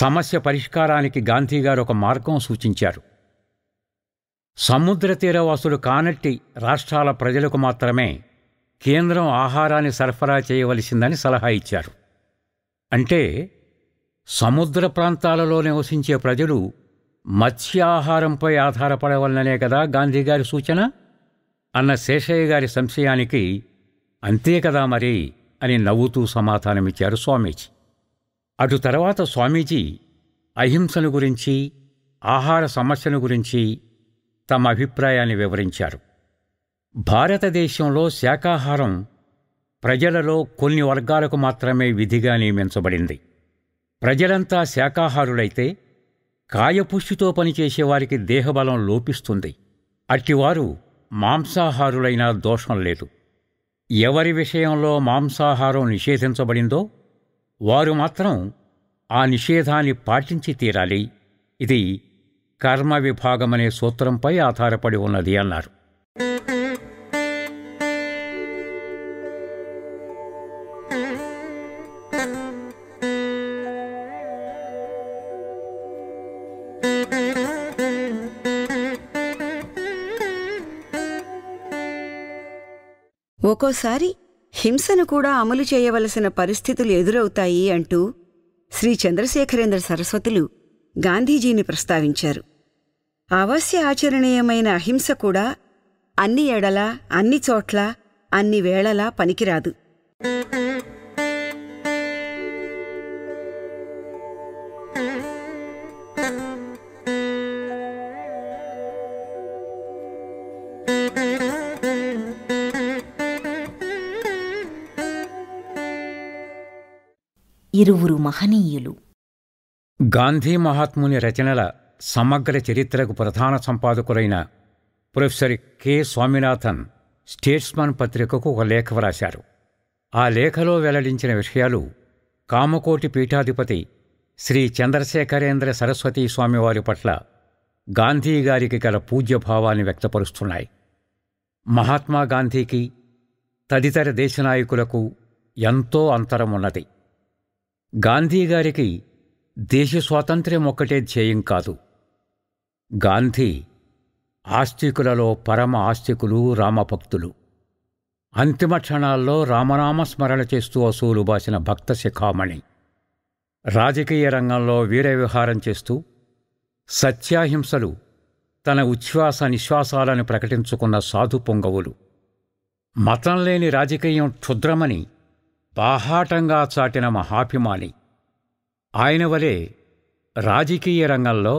[SPEAKER 3] సమస్య పరిష్కారానికి గాంధీగారు ఒక మార్గం సూచించారు సముద్ర తీరవాసులు కానట్టి రాష్ట్రాల ప్రజలకు మాత్రమే కేంద్రం ఆహారాన్ని సరఫరా చేయవలసిందని సలహా ఇచ్చారు అంటే సముద్ర ప్రాంతాలలో నివసించే ప్రజలు మత్స్యాహారంపై ఆధారపడవలననే కదా గాంధీగారి సూచన అన్న శేషయ్య గారి సంశయానికి అంతే కదా మరి అని నవ్వుతూ సమాధానమిచ్చారు స్వామీజీ అటు తర్వాత స్వామీజీ అహింసను గురించి ఆహార సమస్యను గురించి తమ అభిప్రాయాన్ని వివరించారు భారతదేశంలో శాకాహారం ప్రజలలో కొన్ని వర్గాలకు మాత్రమే విధిగా నియమించబడింది ప్రజలంతా శాకాహారులైతే కాయపుష్టితో పనిచేసేవారికి దేహబలం లోపిస్తుంది అట్టివారు మాంసాహారులైనా దోషం లేదు ఎవరి విషయంలో మాంసాహారం నిషేధించబడిందో వారు మాత్రం ఆ నిషేధాన్ని పాటించి తీరాలి ఇది కర్మ విభాగమనే సూత్రంపై ఆధారపడి ఉన్నది అన్నారు
[SPEAKER 4] ఒక్కోసారి హింసను కూడా అమలు చేయవలసిన పరిస్థితులు ఎదురవుతాయి అంటూ శ్రీ చంద్రశేఖరేంద్ర సరస్వతులు గాంధీజీని ప్రస్తావించారు అవశ్య ఆచరణీయమైన అహింస కూడా అన్ని ఎడలా అన్ని చోట్ల అన్ని వేళలా పనికిరాదు
[SPEAKER 1] ఇరువురు మహనీయులు
[SPEAKER 3] గాంధీ మహాత్ముని రచనల సమగ్ర చరిత్రకు ప్రధాన సంపాదకులైన ప్రొఫెసర్ కె స్వామినాథన్ స్టేట్స్మన్ పత్రికకు ఒక లేఖ వ్రాశారు ఆ లేఖలో వెల్లడించిన విషయాలు కామకోటి పీఠాధిపతి శ్రీ చంద్రశేఖరేంద్ర సరస్వతీ స్వామివారి పట్ల గాంధీగారికి గల పూజ్యభావాన్ని వ్యక్తపరుస్తున్నాయి మహాత్మాగాంధీకి తదితర దేశనాయకులకు ఎంతో అంతరం ఉన్నది గాంధీగారికి దేశ స్వాతంత్ర్యం ఒక్కటే ధ్యేయం కాదు గాంధీ ఆస్తికులలో పరమ ఆస్తికులు రామభక్తులు అంతిమ క్షణాల్లో రామనామ స్మరణ చేస్తూ అసూలు బాసిన భక్త శిఖామణి రాజకీయ రంగంలో వ్యవహారం చేస్తూ సత్యాహింసలు తన ఉచ్ఛ్వాస నిశ్వాసాలను ప్రకటించుకున్న సాధు పొంగవులు మతం లేని రాజకీయం క్షుద్రమని పాహాటంగా చాటిన మహాభిమాని ఆయన వలె రాజకీయ రంగంలో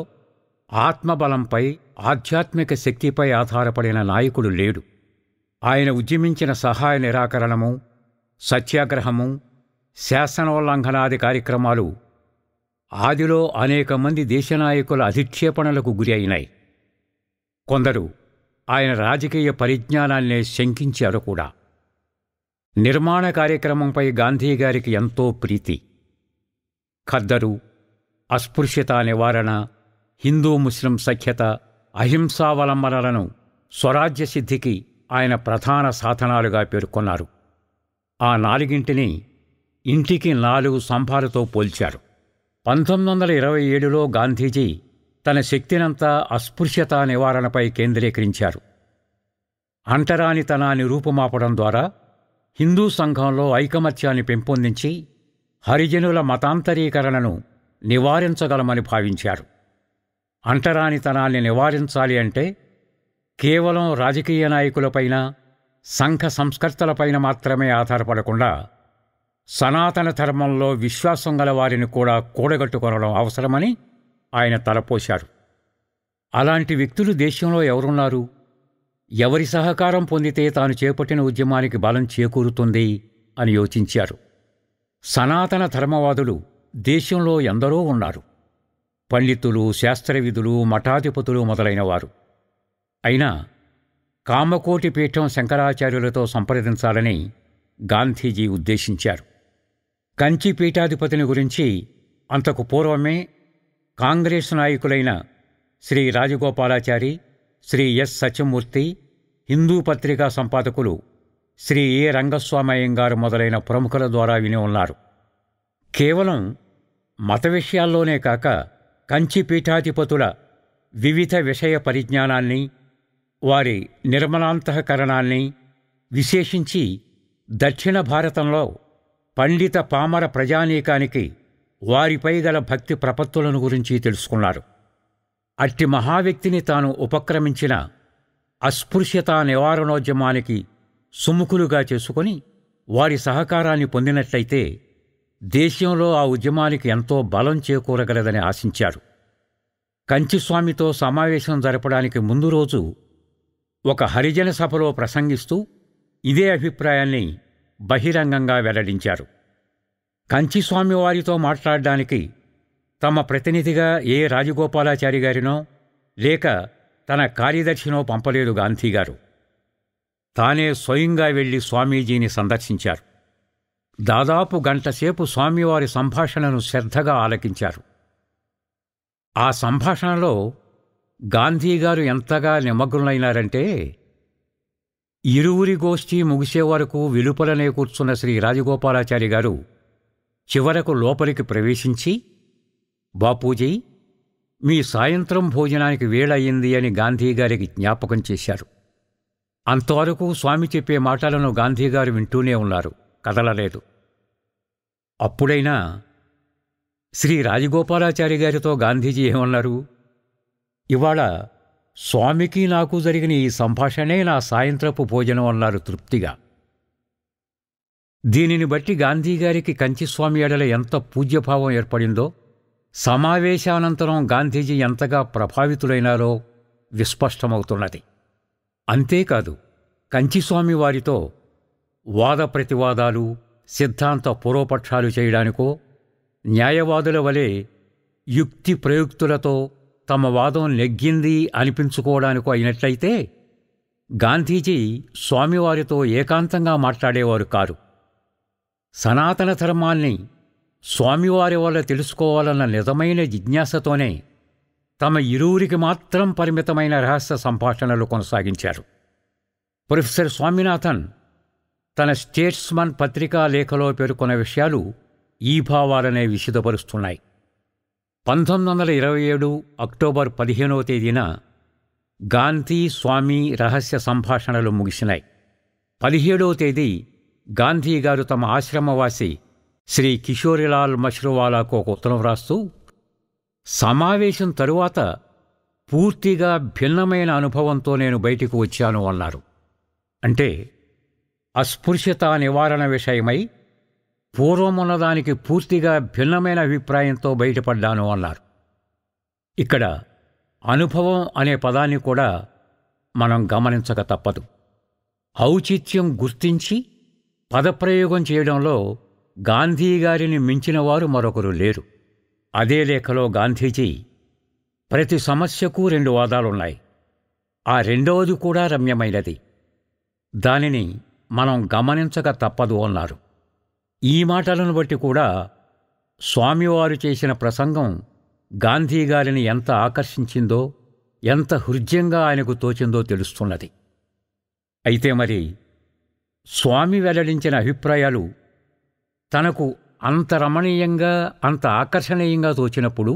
[SPEAKER 3] ఆత్మబలంపై ఆధ్యాత్మిక శక్తిపై ఆధారపడిన నాయకుడు లేడు ఆయన ఉద్యమించిన సహాయ నిరాకరణము సత్యాగ్రహము శాసనోల్లంఘనాది కార్యక్రమాలు ఆదిలో అనేక మంది దేశనాయకుల అధిక్షేపణలకు గురి అయినాయి కొందరు ఆయన రాజకీయ పరిజ్ఞానాన్నే శంకించారు కూడా నిర్మాణ కార్యక్రమంపై గాంధీగారికి ఎంతో ప్రీతి ఖద్దరు అస్పృశ్యత నివారణ హిందూ ముస్లిం సఖ్యత అహింసావలంబనలను స్వరాజ్య సిద్ధికి ఆయన ప్రధాన సాధనాలుగా పేర్కొన్నారు ఆ నాలుగింటిని ఇంటికి నాలుగు సంభాలతో పోల్చారు పంతొమ్మిది వందల ఇరవై ఏడులో గాంధీజీ తన శక్తినంతా అస్పృశ్యత నివారణపై కేంద్రీకరించారు అంటరానితనాన్ని రూపుమాపడం ద్వారా హిందూ సంఘంలో ఐకమత్యాన్ని పెంపొందించి హరిజనుల మతాంతరీకరణను నివారించగలమని భావించారు అంటరానితనాన్ని నివారించాలి అంటే కేవలం రాజకీయ నాయకులపైన సంఘ సంస్కర్తలపైన మాత్రమే ఆధారపడకుండా సనాతన ధర్మంలో విశ్వాసం గల వారిని కూడా కూడగట్టుకొనడం అవసరమని ఆయన తలపోశారు అలాంటి వ్యక్తులు దేశంలో ఎవరున్నారు ఎవరి సహకారం పొందితే తాను చేపట్టిన ఉద్యమానికి బలం చేకూరుతుంది అని యోచించారు సనాతన ధర్మవాదులు దేశంలో ఎందరో ఉన్నారు పండితులు శాస్త్రవిధులు మఠాధిపతులు మొదలైనవారు అయినా కామకోటి పీఠం శంకరాచార్యులతో సంప్రదించాలని గాంధీజీ ఉద్దేశించారు కంచి పీఠాధిపతిని గురించి అంతకు పూర్వమే కాంగ్రెస్ నాయకులైన శ్రీ రాజగోపాలాచారి శ్రీ ఎస్ సత్యమూర్తి హిందూ పత్రికా సంపాదకులు శ్రీ ఏ రంగస్వామయ్యం గారు మొదలైన ప్రముఖుల ద్వారా విని ఉన్నారు కేవలం మత విషయాల్లోనే కాక కంచి పీఠాధిపతుల వివిధ విషయ పరిజ్ఞానాన్ని వారి నిర్మలాంతఃకరణాన్ని విశేషించి దక్షిణ భారతంలో పండిత పామర ప్రజానీకానికి వారిపై గల భక్తి ప్రపత్తులను గురించి తెలుసుకున్నారు అట్టి మహావ్యక్తిని తాను ఉపక్రమించిన అస్పృశ్యతా నివారణోద్యమానికి సుముఖులుగా చేసుకొని వారి సహకారాన్ని పొందినట్లయితే దేశంలో ఆ ఉద్యమానికి ఎంతో బలం చేకూరగలదని ఆశించారు కంచిస్వామితో సమావేశం జరపడానికి ముందు రోజు ఒక హరిజన సభలో ప్రసంగిస్తూ ఇదే అభిప్రాయాన్ని బహిరంగంగా వెల్లడించారు కంచిస్వామివారితో మాట్లాడడానికి తమ ప్రతినిధిగా ఏ రాజగోపాలాచారి గారినో లేక తన కార్యదర్శినో పంపలేదు గాంధీగారు తానే స్వయంగా వెళ్లి స్వామీజీని సందర్శించారు దాదాపు గంటసేపు స్వామివారి సంభాషణను శ్రద్ధగా ఆలకించారు ఆ సంభాషణలో గాంధీగారు ఎంతగా నిమగ్నులైనారంటే ఇరువురి గోష్ఠీ ముగిసే వరకు వెలుపలనే కూర్చున్న శ్రీ రాజగోపాలాచారి గారు చివరకు లోపలికి ప్రవేశించి బాపూజీ మీ సాయంత్రం భోజనానికి వేళయింది అని గాంధీగారికి జ్ఞాపకం చేశారు అంతవరకు స్వామి చెప్పే మాటలను గాంధీగారు వింటూనే ఉన్నారు కదలలేదు అప్పుడైనా శ్రీ రాజగోపాలాచారి గారితో గాంధీజీ ఏమన్నారు ఇవాళ స్వామికి నాకు జరిగిన ఈ సంభాషణే నా సాయంత్రపు భోజనం అన్నారు తృప్తిగా దీనిని బట్టి గాంధీగారికి కంచిస్వామి ఎడల ఎంత పూజ్యభావం ఏర్పడిందో సమావేశానంతరం గాంధీజీ ఎంతగా ప్రభావితులైనారో విస్పష్టమవుతున్నది అంతేకాదు కంచిస్వామి వారితో వాద ప్రతివాదాలు సిద్ధాంత పూర్వపక్షాలు చేయడానికో న్యాయవాదుల వలె యుక్తి ప్రయుక్తులతో తమ వాదం నెగ్గింది అనిపించుకోవడానికో అయినట్లయితే గాంధీజీ స్వామివారితో ఏకాంతంగా మాట్లాడేవారు కారు సనాతన ధర్మాన్ని స్వామివారి వల్ల తెలుసుకోవాలన్న నిజమైన జిజ్ఞాసతోనే తమ ఇరువురికి మాత్రం పరిమితమైన రహస్య సంభాషణలు కొనసాగించారు ప్రొఫెసర్ స్వామినాథన్ తన స్టేట్స్మన్ పత్రికా లేఖలో పేర్కొన్న విషయాలు ఈ భావాలనే విశదపరుస్తున్నాయి పంతొమ్మిది వందల ఇరవై ఏడు అక్టోబర్ పదిహేనవ తేదీన గాంధీ స్వామి రహస్య సంభాషణలు ముగిసినాయి పదిహేడవ తేదీ గాంధీ గారు తమ ఆశ్రమవాసి శ్రీ కిషోరిలాల్ మష్రూవాలాకు ఒక ఉత్తరం వ్రాస్తూ సమావేశం తరువాత పూర్తిగా భిన్నమైన అనుభవంతో నేను బయటికి వచ్చాను అన్నారు అంటే అస్పృశ్యత నివారణ విషయమై పూర్వం ఉన్నదానికి పూర్తిగా భిన్నమైన అభిప్రాయంతో బయటపడ్డాను అన్నారు ఇక్కడ అనుభవం అనే పదాన్ని కూడా మనం గమనించక తప్పదు ఔచిత్యం గుర్తించి పదప్రయోగం చేయడంలో గాంధీగారిని మించినవారు మరొకరు లేరు అదే లేఖలో గాంధీజీ ప్రతి సమస్యకు రెండు వాదాలున్నాయి ఆ రెండవది కూడా రమ్యమైనది దానిని మనం గమనించక తప్పదు అన్నారు ఈ మాటలను బట్టి కూడా స్వామివారు చేసిన ప్రసంగం గాంధీగారిని ఎంత ఆకర్షించిందో ఎంత హృద్యంగా ఆయనకు తోచిందో తెలుస్తున్నది అయితే మరి స్వామి వెల్లడించిన అభిప్రాయాలు తనకు అంత రమణీయంగా అంత ఆకర్షణీయంగా తోచినప్పుడు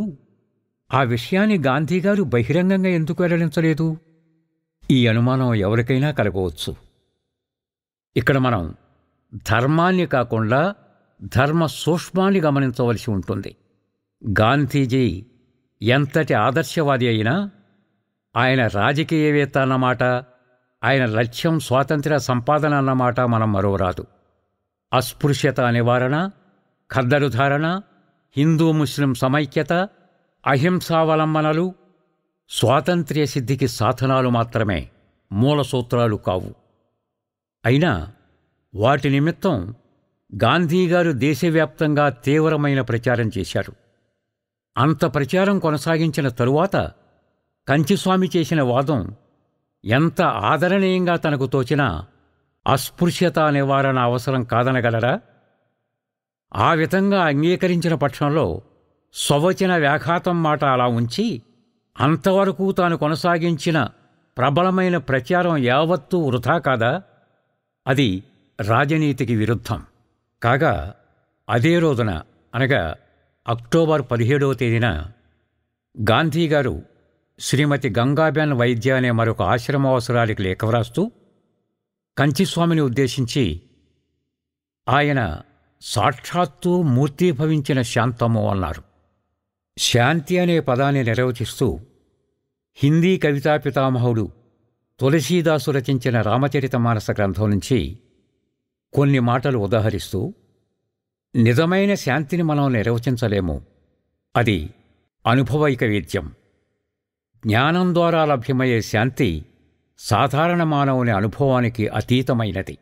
[SPEAKER 3] ఆ విషయాన్ని గాంధీగారు బహిరంగంగా ఎందుకు వెల్లడించలేదు ఈ అనుమానం ఎవరికైనా కలగవచ్చు ఇక్కడ మనం ధర్మాన్ని కాకుండా ధర్మ సూక్ష్మాన్ని గమనించవలసి ఉంటుంది గాంధీజీ ఎంతటి ఆదర్శవాది అయినా ఆయన రాజకీయవేత్త అన్నమాట ఆయన లక్ష్యం స్వాతంత్ర్య సంపాదన అన్నమాట మనం మరోరాదు అస్పృశ్యత నివారణ ఖద్దరు ధారణ హిందూ ముస్లిం సమైక్యత అహింసావలంబనలు స్వాతంత్ర్య సిద్ధికి సాధనాలు మాత్రమే మూల సూత్రాలు కావు అయినా వాటి నిమిత్తం గాంధీగారు దేశవ్యాప్తంగా తీవ్రమైన ప్రచారం చేశారు అంత ప్రచారం కొనసాగించిన తరువాత కంచిస్వామి చేసిన వాదం ఎంత ఆదరణీయంగా తనకు తోచినా అస్పృశ్యత నివారణ అవసరం కాదనగలరా ఆ విధంగా అంగీకరించిన పక్షంలో సవచిన వ్యాఘాతం మాట అలా ఉంచి అంతవరకు తాను కొనసాగించిన ప్రబలమైన ప్రచారం యావత్తూ వృధా కాదా అది రాజనీతికి విరుద్ధం కాగా అదే రోజున అనగా అక్టోబర్ పదిహేడవ తేదీన గాంధీగారు శ్రీమతి గంగాబెన్ వైద్య అనే మరొక ఆశ్రమవసరానికి లేఖ వ్రాస్తూ కంచిస్వామిని ఉద్దేశించి ఆయన సాక్షాత్తు మూర్తిభవించిన శాంతము అన్నారు శాంతి అనే పదాన్ని నిర్వచిస్తూ హిందీ కవితా పితామహుడు తులసీదాసు రచించిన రామచరితమానస గ్రంథం నుంచి కొన్ని మాటలు ఉదాహరిస్తూ నిజమైన శాంతిని మనం నిర్వచించలేము అది అనుభవైక వేద్యం జ్ఞానం ద్వారా లభ్యమయ్యే శాంతి సాధారణ మానవుని అనుభవానికి అతీతమైనది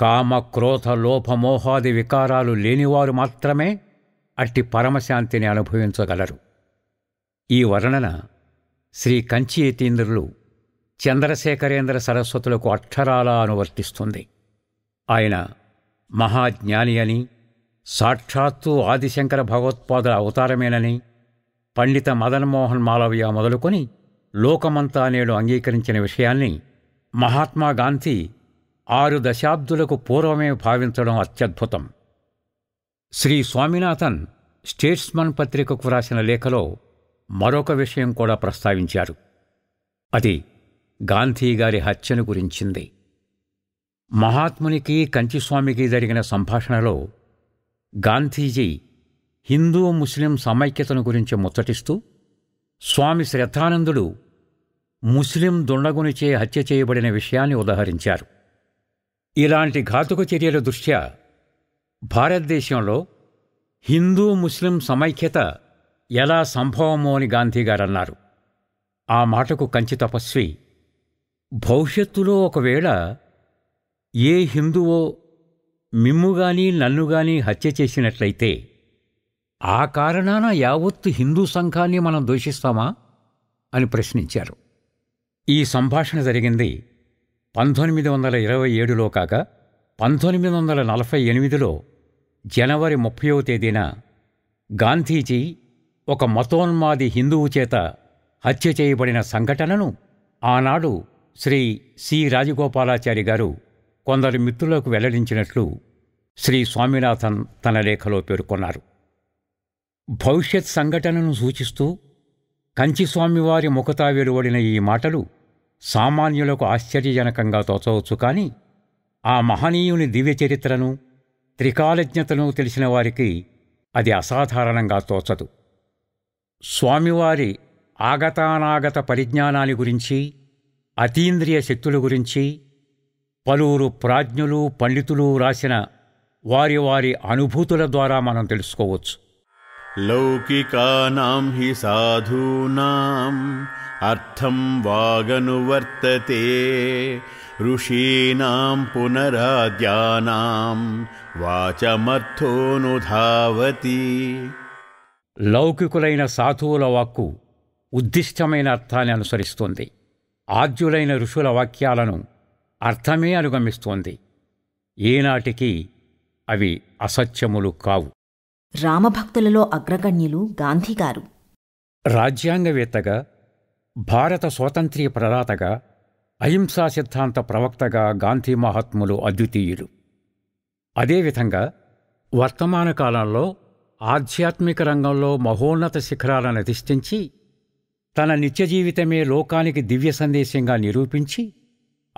[SPEAKER 3] కామ క్రోధ లోపమోహాది వికారాలు లేనివారు మాత్రమే అట్టి పరమశాంతిని అనుభవించగలరు ఈ వర్ణన శ్రీ కంచి యతీంద్రులు చంద్రశేఖరేంద్ర సరస్వతులకు అక్షరాలా అనువర్తిస్తుంది ఆయన మహాజ్ఞాని అని సాక్షాత్తు ఆదిశంకర భగవత్పాదుల అవతారమేనని పండిత మదన్మోహన్ మాలవ్య మొదలుకొని లోకమంతా నేడు అంగీకరించిన విషయాన్ని మహాత్మా గాంధీ ఆరు దశాబ్దులకు పూర్వమే భావించడం అత్యద్భుతం శ్రీ స్వామినాథన్ స్టేట్స్మన్ పత్రికకు రాసిన లేఖలో మరొక విషయం కూడా ప్రస్తావించారు అది గాంధీ గారి హత్యను గురించింది మహాత్మునికి కంచిస్వామికి జరిగిన సంభాషణలో గాంధీజీ హిందూ ముస్లిం సమైక్యతను గురించి ముచ్చటిస్తూ స్వామి శ్రద్ధానందుడు ముస్లిం దుండగునిచే హత్య చేయబడిన విషయాన్ని ఉదహరించారు ఇలాంటి ఘాతుక చర్యల దృష్ట్యా భారతదేశంలో హిందూ ముస్లిం సమైక్యత ఎలా సంభవమో అని గాంధీగారన్నారు ఆ మాటకు కంచి తపస్వి భవిష్యత్తులో ఒకవేళ ఏ హిందువో మిమ్ముగాని నన్నుగాని హత్య చేసినట్లయితే ఆ కారణాన యావత్తు హిందూ సంఘాన్ని మనం దూషిస్తామా అని ప్రశ్నించారు ఈ సంభాషణ జరిగింది పంతొమ్మిది వందల ఇరవై ఏడులో కాక పంతొమ్మిది వందల నలభై ఎనిమిదిలో జనవరి ముప్పయో తేదీన గాంధీజీ ఒక మతోన్మాది హిందువు చేత హత్య చేయబడిన సంఘటనను ఆనాడు శ్రీ సి రాజగోపాలాచారి గారు కొందరు మిత్రులకు వెల్లడించినట్లు శ్రీ స్వామినాథన్ తన లేఖలో పేర్కొన్నారు భవిష్యత్ సంఘటనను సూచిస్తూ కంచి స్వామివారి ముఖతా వెలువడిన ఈ మాటలు సామాన్యులకు ఆశ్చర్యజనకంగా తోచవచ్చు కానీ ఆ మహనీయుని దివ్య చరిత్రను త్రికాలజ్ఞతను తెలిసిన వారికి అది అసాధారణంగా తోచదు స్వామివారి ఆగతానాగత పరిజ్ఞానాన్ని గురించి అతీంద్రియ శక్తుల గురించి పలువురు ప్రాజ్ఞులు పండితులు రాసిన వారి వారి అనుభూతుల ద్వారా మనం తెలుసుకోవచ్చు లౌకికానాం హి సాధూనాం అర్థం వాగనువర్తతే ఋషీనాం పునరాద్యానాం వాచమర్థోనుధావతి లౌకికులైన సాధువుల వాక్కు ఉద్దిష్టమైన అర్థాన్ని అనుసరిస్తోంది ఆద్యులైన ఋషుల వాక్యాలను అర్థమే అనుగమిస్తోంది ఏనాటికి అవి అసత్యములు కావు
[SPEAKER 1] రామభక్తులలో అగ్రగణ్యులు గాంధీగారు
[SPEAKER 3] రాజ్యాంగవేత్తగా భారత స్వాతంత్ర్య ప్రదాతగా అహింసా సిద్ధాంత ప్రవక్తగా గాంధీ మహాత్ములు అద్వితీయులు అదేవిధంగా వర్తమాన కాలంలో ఆధ్యాత్మిక రంగంలో మహోన్నత శిఖరాలను అధిష్ఠించి తన నిత్య జీవితమే లోకానికి దివ్య సందేశంగా నిరూపించి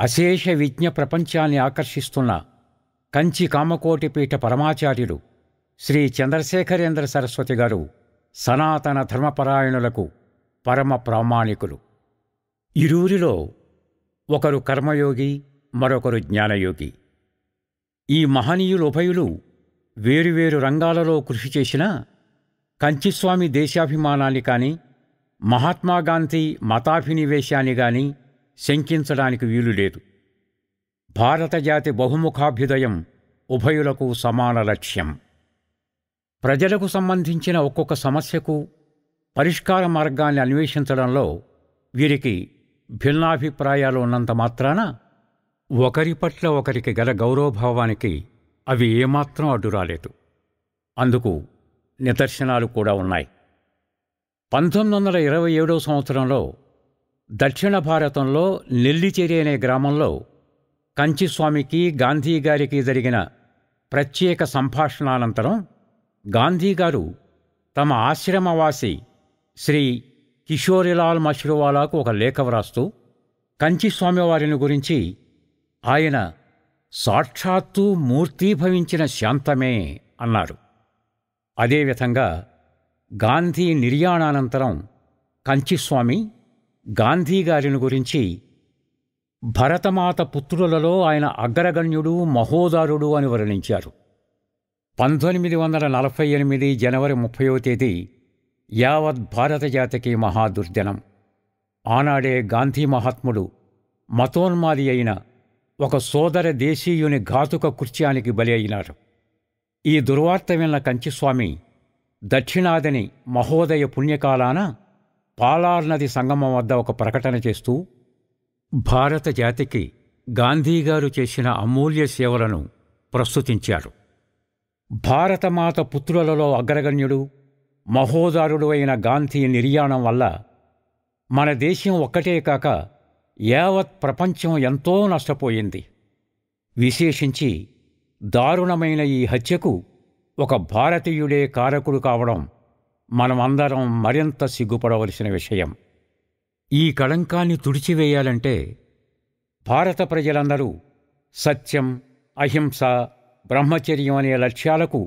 [SPEAKER 3] అశేష విజ్ఞ ప్రపంచాన్ని ఆకర్షిస్తున్న కంచి కామకోటిపీఠ పరమాచార్యుడు శ్రీ చంద్రశేఖరేంద్ర సరస్వతి గారు సనాతన ధర్మపరాయణులకు పరమ ప్రామాణికులు ఇరువురిలో ఒకరు కర్మయోగి మరొకరు జ్ఞానయోగి ఈ మహనీయులు ఉభయులు వేరువేరు రంగాలలో కృషి చేసిన కంచిస్వామి దేశాభిమానాన్ని కానీ మహాత్మాగాంధీ మతాభినివేశాన్ని కానీ శంకించడానికి వీలు లేదు భారత జాతి బహుముఖాభ్యుదయం ఉభయులకు సమాన లక్ష్యం ప్రజలకు సంబంధించిన ఒక్కొక్క సమస్యకు పరిష్కార మార్గాన్ని అన్వేషించడంలో వీరికి భిన్నాభిప్రాయాలు ఉన్నంత మాత్రాన ఒకరి పట్ల ఒకరికి గల గౌరవభావానికి అవి ఏమాత్రం అడ్డురాలేదు అందుకు నిదర్శనాలు కూడా ఉన్నాయి పంతొమ్మిది వందల ఇరవై ఏడో సంవత్సరంలో దక్షిణ భారతంలో నెల్లిచేరి అనే గ్రామంలో కంచిస్వామికి గాంధీగారికి జరిగిన ప్రత్యేక సంభాషణానంతరం గాంధీగారు తమ ఆశ్రమవాసి శ్రీ కిషోరిలాల్ మష్రూవాలాకు ఒక లేఖ వ్రాస్తూ కంచి స్వామివారిని గురించి ఆయన సాక్షాత్తు మూర్తీభవించిన శాంతమే అన్నారు అదేవిధంగా గాంధీ నిర్యాణానంతరం కంచిస్వామి గాంధీగారిని గురించి భరతమాత పుత్రులలో ఆయన అగ్రగణ్యుడు మహోదారుడు అని వర్ణించారు పంతొమ్మిది వందల నలభై ఎనిమిది జనవరి ముప్పయో తేదీ యావత్ భారత జాతికి మహాదుర్దినం ఆనాడే గాంధీ మహాత్ముడు మతోన్మాది అయిన ఒక సోదర దేశీయుని ఘాతుక కృత్యానికి బలి అయినారు ఈ దుర్వార్త విన్న కంచిస్వామి దక్షిణాదిని మహోదయ పుణ్యకాలాన పాలార్ నది సంగమం వద్ద ఒక ప్రకటన చేస్తూ భారత జాతికి గాంధీగారు చేసిన అమూల్య సేవలను ప్రస్తుతించారు భారతమాత పుత్రులలో అగ్రగణ్యుడు మహోదారుడు అయిన గాంధీ నిర్యాణం వల్ల మన దేశం ఒక్కటే కాక యావత్ ప్రపంచం ఎంతో నష్టపోయింది విశేషించి దారుణమైన ఈ హత్యకు ఒక భారతీయుడే కారకుడు కావడం మనమందరం మరింత సిగ్గుపడవలసిన విషయం ఈ కళంకాన్ని తుడిచివేయాలంటే భారత ప్రజలందరూ సత్యం అహింస బ్రహ్మచర్యం అనే లక్ష్యాలకు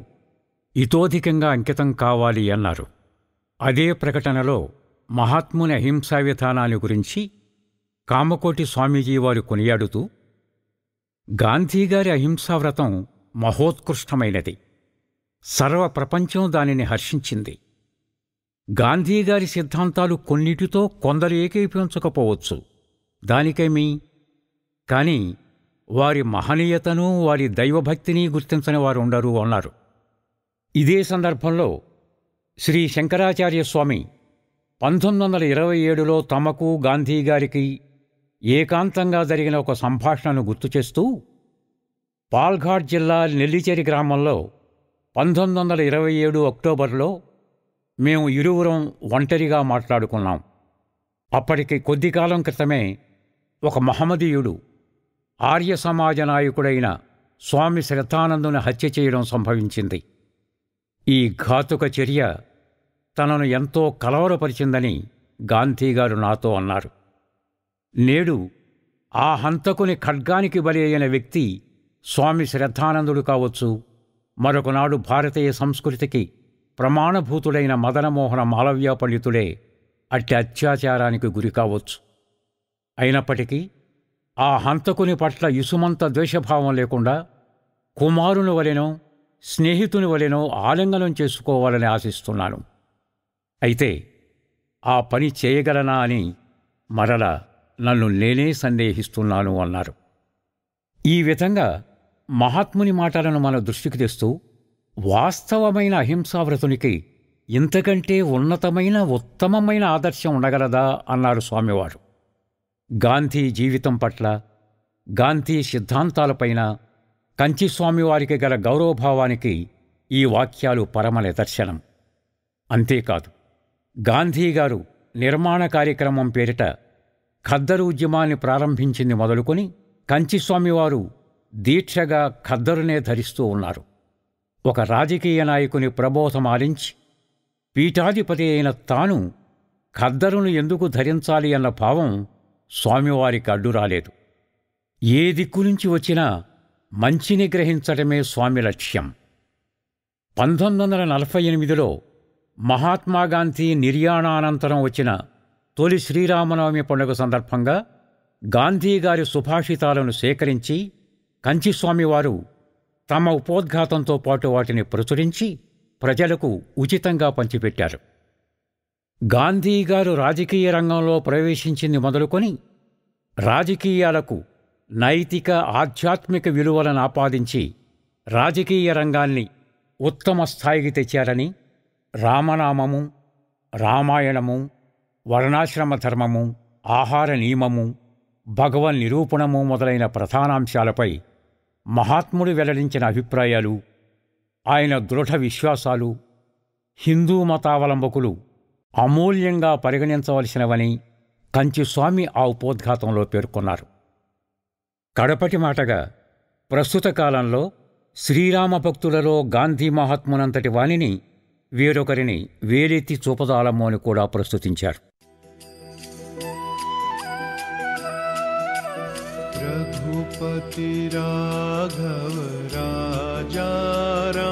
[SPEAKER 3] ఇతోధికంగా అంకితం కావాలి అన్నారు అదే ప్రకటనలో మహాత్ముని అహింసా విధానాన్ని గురించి కామకోటి స్వామీజీ వారు కొనియాడుతూ గాంధీగారి అహింసావ్రతం మహోత్కృష్టమైనది సర్వ ప్రపంచం దానిని హర్షించింది గాంధీగారి సిద్ధాంతాలు కొన్నిటితో కొందరు ఏకీపించకపోవచ్చు దానికేమీ కానీ వారి మహనీయతను వారి దైవభక్తిని గుర్తించని వారు ఉండరు అన్నారు ఇదే సందర్భంలో శ్రీ శంకరాచార్య స్వామి పంతొమ్మిది వందల ఇరవై ఏడులో తమకు గాంధీ గారికి ఏకాంతంగా జరిగిన ఒక సంభాషణను గుర్తు చేస్తూ పాల్ఘాట్ జిల్లా నెల్లిచేరి గ్రామంలో పంతొమ్మిది వందల ఇరవై ఏడు అక్టోబర్లో మేము ఇరువురం ఒంటరిగా మాట్లాడుకున్నాం అప్పటికి కొద్ది కాలం క్రితమే ఒక మహమ్మదీయుడు ఆర్య సమాజ నాయకుడైన స్వామి శ్రద్ధానందుని హత్య చేయడం సంభవించింది ఈ ఘాతుక చర్య తనను ఎంతో కలవరపరిచిందని గాంధీగారు నాతో అన్నారు నేడు ఆ హంతకుని ఖడ్గానికి బలి అయిన వ్యక్తి స్వామి శ్రద్ధానందుడు కావచ్చు మరొకనాడు భారతీయ సంస్కృతికి ప్రమాణభూతుడైన మదనమోహన మాలవ్య పండితుడే అట్టి అత్యాచారానికి గురి కావచ్చు అయినప్పటికీ ఆ హంతకుని పట్ల ఇసుమంత ద్వేషభావం లేకుండా కుమారుని వలెనో స్నేహితుని వలెనో ఆలింగనం చేసుకోవాలని ఆశిస్తున్నాను అయితే ఆ పని చేయగలనా అని మరల నన్ను నేనే సందేహిస్తున్నాను అన్నారు ఈ విధంగా మహాత్ముని మాటలను మన దృష్టికి తెస్తూ వాస్తవమైన అహింసావ్రతునికి ఇంతకంటే ఉన్నతమైన ఉత్తమమైన ఆదర్శం ఉండగలదా అన్నారు స్వామివారు గాంధీ జీవితం పట్ల గాంధీ సిద్ధాంతాలపైన కంచిస్వామివారికి గల గౌరవభావానికి ఈ వాక్యాలు పరమ నిదర్శనం అంతేకాదు గాంధీగారు నిర్మాణ కార్యక్రమం పేరిట ఖద్దరు ఉద్యమాన్ని ప్రారంభించింది మొదలుకొని కంచిస్వామివారు దీక్షగా ఖద్దరునే ధరిస్తూ ఉన్నారు ఒక రాజకీయ నాయకుని ప్రబోధమాలించి పీఠాధిపతి అయిన తాను ఖద్దరును ఎందుకు ధరించాలి అన్న భావం స్వామివారికి అడ్డు రాలేదు ఏ దిక్కు నుంచి వచ్చినా మంచిని గ్రహించటమే స్వామి లక్ష్యం పంతొమ్మిది వందల నలభై ఎనిమిదిలో మహాత్మాగాంధీ నిర్యాణానంతరం వచ్చిన తొలి శ్రీరామనవమి పండుగ సందర్భంగా గాంధీగారి సుభాషితాలను సేకరించి కంచిస్వామివారు తమ ఉపోద్ఘాతంతో పాటు వాటిని ప్రచురించి ప్రజలకు ఉచితంగా పంచిపెట్టారు గాంధీ గారు రాజకీయ రంగంలో ప్రవేశించింది మొదలుకొని రాజకీయాలకు నైతిక ఆధ్యాత్మిక విలువలను ఆపాదించి రాజకీయ రంగాన్ని ఉత్తమ స్థాయికి తెచ్చారని రామనామము రామాయణము వర్ణాశ్రమ ధర్మము ఆహార నియమము భగవన్ నిరూపణము మొదలైన ప్రధానాంశాలపై మహాత్ముడు వెల్లడించిన అభిప్రాయాలు ఆయన దృఢ విశ్వాసాలు హిందూ మతావలంబకులు అమూల్యంగా పరిగణించవలసినవని కంచిస్వామి ఆ ఉపోద్ఘాతంలో పేర్కొన్నారు కడపటి మాటగా ప్రస్తుత కాలంలో శ్రీరామ భక్తులలో గాంధీ మహాత్మునంతటి వాణిని వేరొకరిని వేలెత్తి చూపదాలమ్మో అని కూడా ప్రస్తుతించారు
[SPEAKER 4] రఘుపతి రాఘవ రాజారా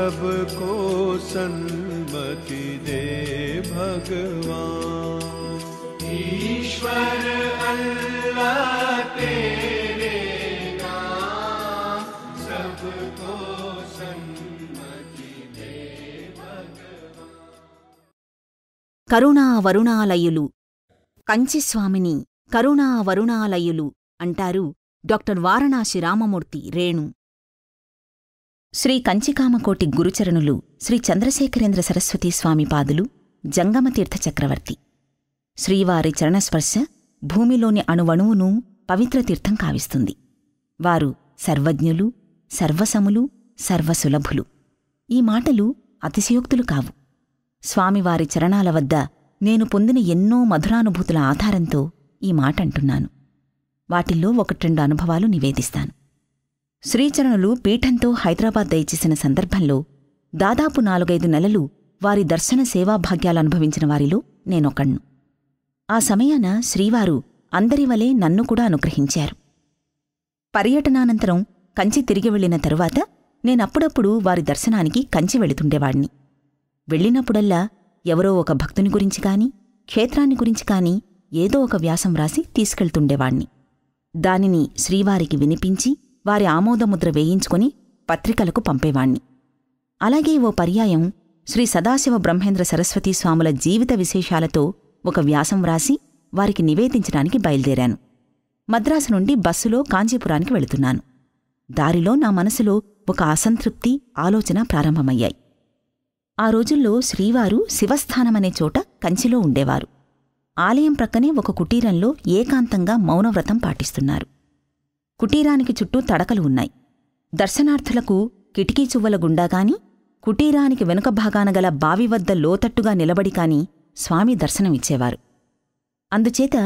[SPEAKER 4] सबको सन्मति दे भगवान ईश्वर अल्लाह
[SPEAKER 1] కరుణా వరుణాలయులు కంచిస్వామిని కరుణా వరుణాలయులు అంటారు డాక్టర్ వారణాసి రామమూర్తి రేణు శ్రీ కంచికామకోటి గురుచరణులు శ్రీ చంద్రశేఖరేంద్ర సరస్వతీస్వామి పాదులు జంగమతీర్థ చక్రవర్తి శ్రీవారి చరణస్పర్శ భూమిలోని అణువణువును పవిత్రతీర్థం కావిస్తుంది వారు సర్వజ్ఞులు సర్వసములు సర్వసులభులు ఈ మాటలు అతిశయోక్తులు కావు స్వామివారి చరణాల వద్ద నేను పొందిన ఎన్నో మధురానుభూతుల ఆధారంతో ఈ మాటంటున్నాను వాటిల్లో ఒకట్రెండు అనుభవాలు నివేదిస్తాను శ్రీచరణులు పీఠంతో హైదరాబాద్ దయచేసిన సందర్భంలో దాదాపు నాలుగైదు నెలలు వారి దర్శన సేవాభాగ్యాలనుభవించిన వారిలో నేనొకణ్ణు ఆ సమయాన శ్రీవారు అందరివలే నన్ను కూడా అనుగ్రహించారు పర్యటనానంతరం కంచి తిరిగి వెళ్లిన తరువాత నేనప్పుడప్పుడు వారి దర్శనానికి కంచి వెళుతుండేవాణ్ణి వెళ్ళినప్పుడల్లా ఎవరో ఒక భక్తుని గురించి కాని క్షేత్రాన్ని గురించి కాని ఏదో ఒక వ్యాసం రాసి తీసుకెళ్తుండేవాణ్ణి దానిని శ్రీవారికి వినిపించి వారి ఆమోదముద్ర వేయించుకుని పత్రికలకు పంపేవాణ్ణి అలాగే ఓ పర్యాయం శ్రీ సదాశివ బ్రహ్మేంద్ర సరస్వతీ స్వాముల జీవిత విశేషాలతో ఒక వ్యాసం వ్రాసి వారికి నివేదించడానికి బయలుదేరాను మద్రాసు నుండి బస్సులో కాంచీపురానికి వెళుతున్నాను దారిలో నా మనసులో ఒక అసంతృప్తి ఆలోచన ప్రారంభమయ్యాయి ఆ రోజుల్లో శ్రీవారు శివస్థానమనే చోట కంచిలో ఉండేవారు ఆలయం ప్రక్కనే ఒక కుటీరంలో ఏకాంతంగా మౌనవ్రతం పాటిస్తున్నారు కుటీరానికి చుట్టూ తడకలు ఉన్నాయి దర్శనార్థులకు కిటికీ చువ్వల గుండాగాని కుటీరానికి వెనుక భాగాన గల బావి వద్ద లోతట్టుగా నిలబడి కాని స్వామి దర్శనమిచ్చేవారు అందుచేత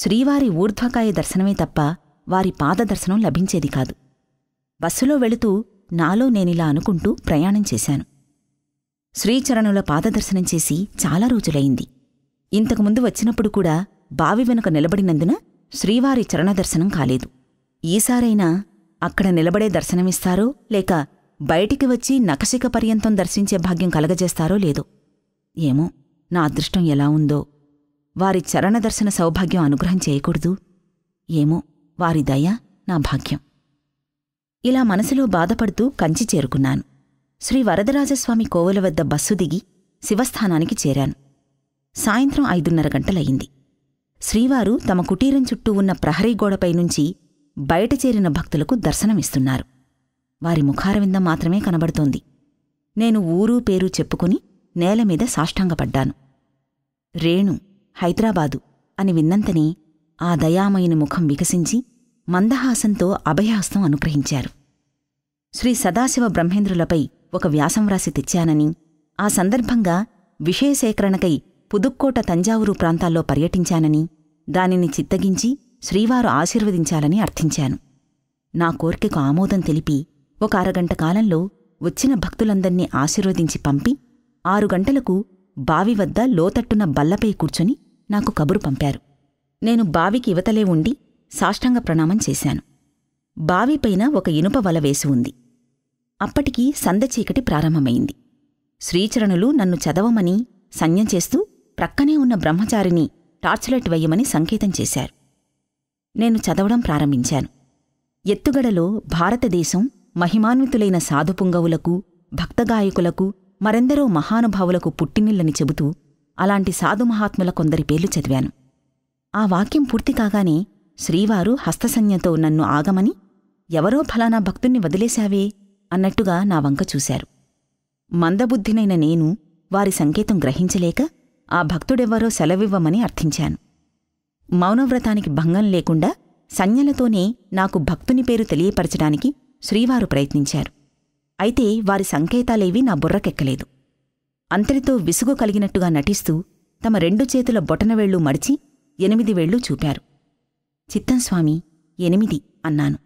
[SPEAKER 1] శ్రీవారి ఊర్ధ్వకాయ దర్శనమే తప్ప వారి పాదదర్శనం లభించేది కాదు బస్సులో వెళుతూ నాలో నేనిలా అనుకుంటూ ప్రయాణం చేశాను శ్రీచరణుల పాదదర్శనం చేసి చాలా రోజులైంది ఇంతకుముందు వచ్చినప్పుడు కూడా బావి వెనుక నిలబడినందున శ్రీవారి చరణదర్శనం కాలేదు ఈసారైనా అక్కడ నిలబడే దర్శనమిస్తారో లేక బయటికి వచ్చి నకశిక పర్యంతం దర్శించే భాగ్యం కలగజేస్తారో లేదో ఏమో నా అదృష్టం ఎలా ఉందో వారి చరణ దర్శన సౌభాగ్యం అనుగ్రహం చేయకూడదు ఏమో వారి దయ నా భాగ్యం ఇలా మనసులో బాధపడుతూ కంచి చేరుకున్నాను శ్రీ వరదరాజస్వామి కోవెల వద్ద బస్సు దిగి శివస్థానానికి చేరాను సాయంత్రం ఐదున్నర గంటలయ్యింది శ్రీవారు తమ కుటీరం చుట్టూ ఉన్న ప్రహరీ గోడపై నుంచి బయట చేరిన భక్తులకు దర్శనమిస్తున్నారు వారి ముఖారవిందం మాత్రమే కనబడుతోంది నేను ఊరూ పేరు చెప్పుకుని నేలమీద సాష్టాంగపడ్డాను రేణు హైదరాబాదు అని విన్నంతనే ఆ దయామయుని ముఖం వికసించి మందహాసంతో అభయహస్తం అనుగ్రహించారు శ్రీ సదాశివ బ్రహ్మేంద్రులపై ఒక వ్యాసం వ్రాసి తెచ్చానని ఆ సందర్భంగా విషయసేకరణకై పుదుక్కోట తంజావూరు ప్రాంతాల్లో పర్యటించానని దానిని చిత్తగించి శ్రీవారు ఆశీర్వదించాలని అర్థించాను నా కోర్కెకు ఆమోదం తెలిపి ఒక అరగంట కాలంలో వచ్చిన భక్తులందర్నీ ఆశీర్వదించి పంపి ఆరు గంటలకు బావి వద్ద లోతట్టున బల్లపై కూర్చొని నాకు కబురు పంపారు నేను బావికి ఇవతలే ఉండి సాష్టాంగ ప్రణామం చేశాను బావిపైన ఒక ఇనుప వల వేసి ఉంది అప్పటికీ సందచీకటి ప్రారంభమైంది శ్రీచరణులు నన్ను చదవమని సన్యం చేస్తూ ప్రక్కనే ఉన్న బ్రహ్మచారిని టార్చ్లైట్ వెయ్యమని సంకేతం చేశారు నేను చదవడం ప్రారంభించాను ఎత్తుగడలో భారతదేశం మహిమాన్వితులైన సాధుపుంగవులకు భక్తగాయకులకు మరెందరో మహానుభావులకు పుట్టినిల్లని చెబుతూ అలాంటి సాధుమహాత్ముల కొందరి పేర్లు చదివాను ఆ వాక్యం పూర్తి కాగానే శ్రీవారు హస్తసంజ్ఞతో నన్ను ఆగమని ఎవరో ఫలానా భక్తుణ్ణి వదిలేశావే అన్నట్టుగా నా వంక చూశారు మందబుద్ధినైన నేను వారి సంకేతం గ్రహించలేక ఆ భక్తుడెవ్వరో సెలవివ్వమని అర్థించాను మౌనవ్రతానికి భంగం లేకుండా సంజ్ఞలతోనే నాకు భక్తుని పేరు తెలియపరచడానికి శ్రీవారు ప్రయత్నించారు అయితే వారి సంకేతాలేవీ నా బుర్రకెక్కలేదు అంతటితో విసుగు కలిగినట్టుగా నటిస్తూ తమ రెండు చేతుల బొటనవేళ్లు మడిచి ఎనిమిది వేళ్లు చూపారు చిత్తం స్వామి ఎనిమిది అన్నాను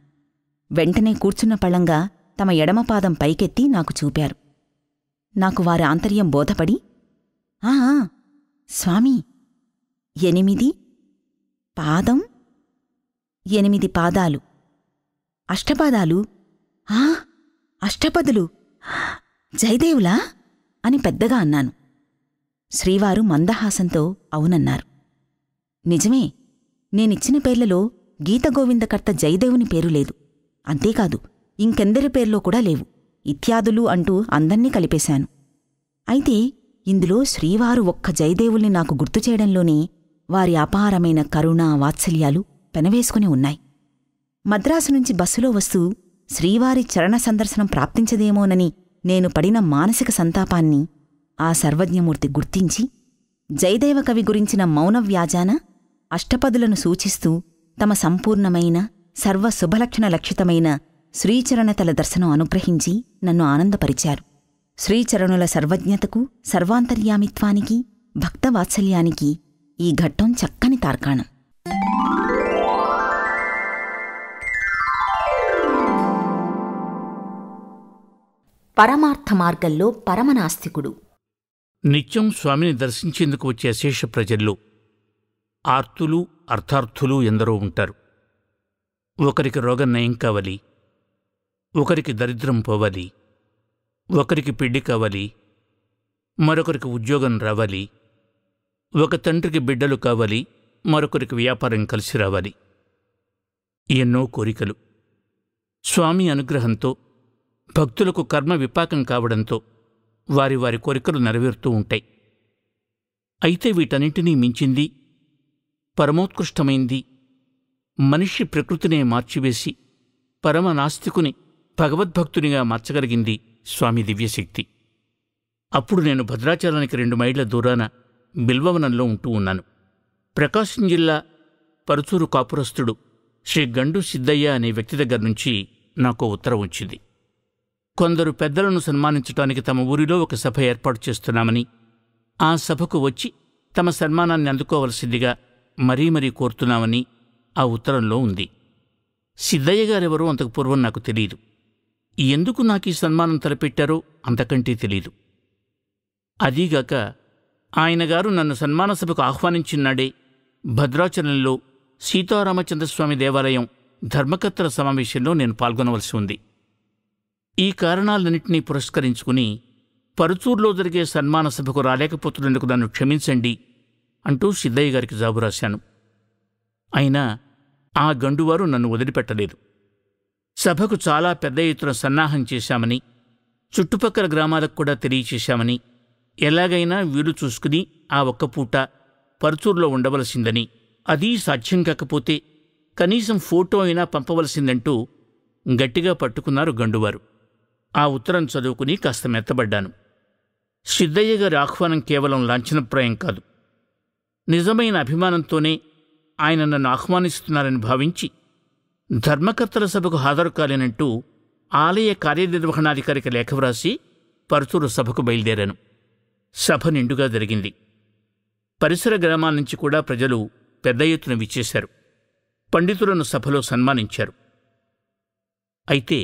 [SPEAKER 1] వెంటనే కూర్చున్న పళ్ళంగా తమ ఎడమపాదం పైకెత్తి నాకు చూపారు నాకు వారి ఆంతర్యం బోధపడి ఆ స్వామి ఎనిమిది పాదం ఎనిమిది పాదాలు అష్టపాదాలు ఆ అష్టపదులు జయదేవులా అని పెద్దగా అన్నాను శ్రీవారు మందహాసంతో అవునన్నారు నిజమే నేనిచ్చిన పేర్లలో గీతగోవిందకర్త జయదేవుని పేరు లేదు అంతేకాదు ఇంకెందరి పేర్లో కూడా లేవు ఇత్యాదులు అంటూ అందర్నీ కలిపేశాను అయితే ఇందులో శ్రీవారు ఒక్క జయదేవుల్ని నాకు గుర్తు చేయడంలోనే వారి అపారమైన కరుణా వాత్సల్యాలు పెనవేసుకుని ఉన్నాయి మద్రాసు నుంచి బస్సులో వస్తూ శ్రీవారి చరణ సందర్శనం ప్రాప్తించదేమోనని నేను పడిన మానసిక సంతాపాన్ని ఆ సర్వజ్ఞమూర్తి గుర్తించి జయదేవ కవి గురించిన మౌనవ్యాజాన అష్టపదులను సూచిస్తూ తమ సంపూర్ణమైన సర్వ శుభలక్షణ లక్షితమైన శ్రీచరణతల దర్శనం అనుగ్రహించి నన్ను ఆనందపరిచారు శ్రీచరణుల సర్వజ్ఞతకు సర్వాంతర్యామిత్వానికి భక్తవాత్సల్యానికి ఈ ఘట్టం చక్కని తార్కాణం పరమార్థ మార్గంలో పరమనాస్తికుడు
[SPEAKER 2] నిత్యం స్వామిని దర్శించేందుకు వచ్చే శేష ప్రజల్లో ఆర్తులు అర్థార్థులు ఎందరో ఉంటారు ఒకరికి రోగం నయం కావాలి ఒకరికి దరిద్రం పోవాలి ఒకరికి పిడ్డి కావాలి మరొకరికి ఉద్యోగం రావాలి ఒక తండ్రికి బిడ్డలు కావాలి మరొకరికి వ్యాపారం కలిసి రావాలి ఎన్నో కోరికలు స్వామి అనుగ్రహంతో భక్తులకు కర్మ విపాకం కావడంతో వారి వారి కోరికలు నెరవేరుతూ ఉంటాయి అయితే వీటన్నింటినీ మించింది పరమోత్కృష్టమైంది మనిషి ప్రకృతినే మార్చివేసి పరమనాస్తికుని భగవద్భక్తునిగా మార్చగలిగింది స్వామి దివ్యశక్తి అప్పుడు నేను భద్రాచలానికి రెండు మైళ్ళ దూరాన బిల్వవనంలో ఉంటూ ఉన్నాను ప్రకాశం జిల్లా పరుచూరు కాపురస్తుడు శ్రీ గండు సిద్ధయ్య అనే వ్యక్తి దగ్గర నుంచి నాకు ఉత్తరం వచ్చింది కొందరు పెద్దలను సన్మానించడానికి తమ ఊరిలో ఒక సభ ఏర్పాటు చేస్తున్నామని ఆ సభకు వచ్చి తమ సన్మానాన్ని అందుకోవలసిందిగా మరీ మరీ కోరుతున్నామని ఆ ఉత్తరంలో ఉంది సిద్ధయ్య గారెవరో అంతకు పూర్వం నాకు తెలియదు ఎందుకు నాకు ఈ సన్మానం తలపెట్టారో అంతకంటే తెలీదు అదీగాక ఆయన గారు నన్ను సన్మాన సభకు ఆహ్వానించినాడే భద్రాచలంలో సీతారామచంద్రస్వామి దేవాలయం ధర్మకర్తల సమావేశంలో నేను పాల్గొనవలసి ఉంది ఈ కారణాలన్నింటినీ పురస్కరించుకుని పరుచూరులో జరిగే సన్మాన సభకు రాలేకపోతున్నందుకు నన్ను క్షమించండి అంటూ సిద్దయ్య గారికి జాబు రాశాను అయినా ఆ గండువారు నన్ను వదిలిపెట్టలేదు సభకు చాలా పెద్ద ఎత్తున సన్నాహం చేశామని చుట్టుపక్కల గ్రామాలకు కూడా తెలియచేశామని ఎలాగైనా వీలు చూసుకుని ఆ ఒక్క పూట పరుచూరులో ఉండవలసిందని అదీ సాధ్యం కాకపోతే కనీసం ఫోటో అయినా పంపవలసిందంటూ గట్టిగా పట్టుకున్నారు గండువారు ఆ ఉత్తరం చదువుకుని కాస్త మెత్తబడ్డాను సిద్ధయ్య గారి ఆహ్వానం కేవలం లాంఛనప్రాయం కాదు నిజమైన అభిమానంతోనే ఆయన నన్ను ఆహ్వానిస్తున్నారని భావించి ధర్మకర్తల సభకు హాజరు కాలేనంటూ ఆలయ కార్యనిర్వహణాధికారికి లేఖ వ్రాసి పరుచూరు సభకు బయలుదేరాను సభ నిండుగా జరిగింది పరిసర గ్రామాల నుంచి కూడా ప్రజలు పెద్ద ఎత్తున విచ్చేశారు పండితులను సభలో సన్మానించారు అయితే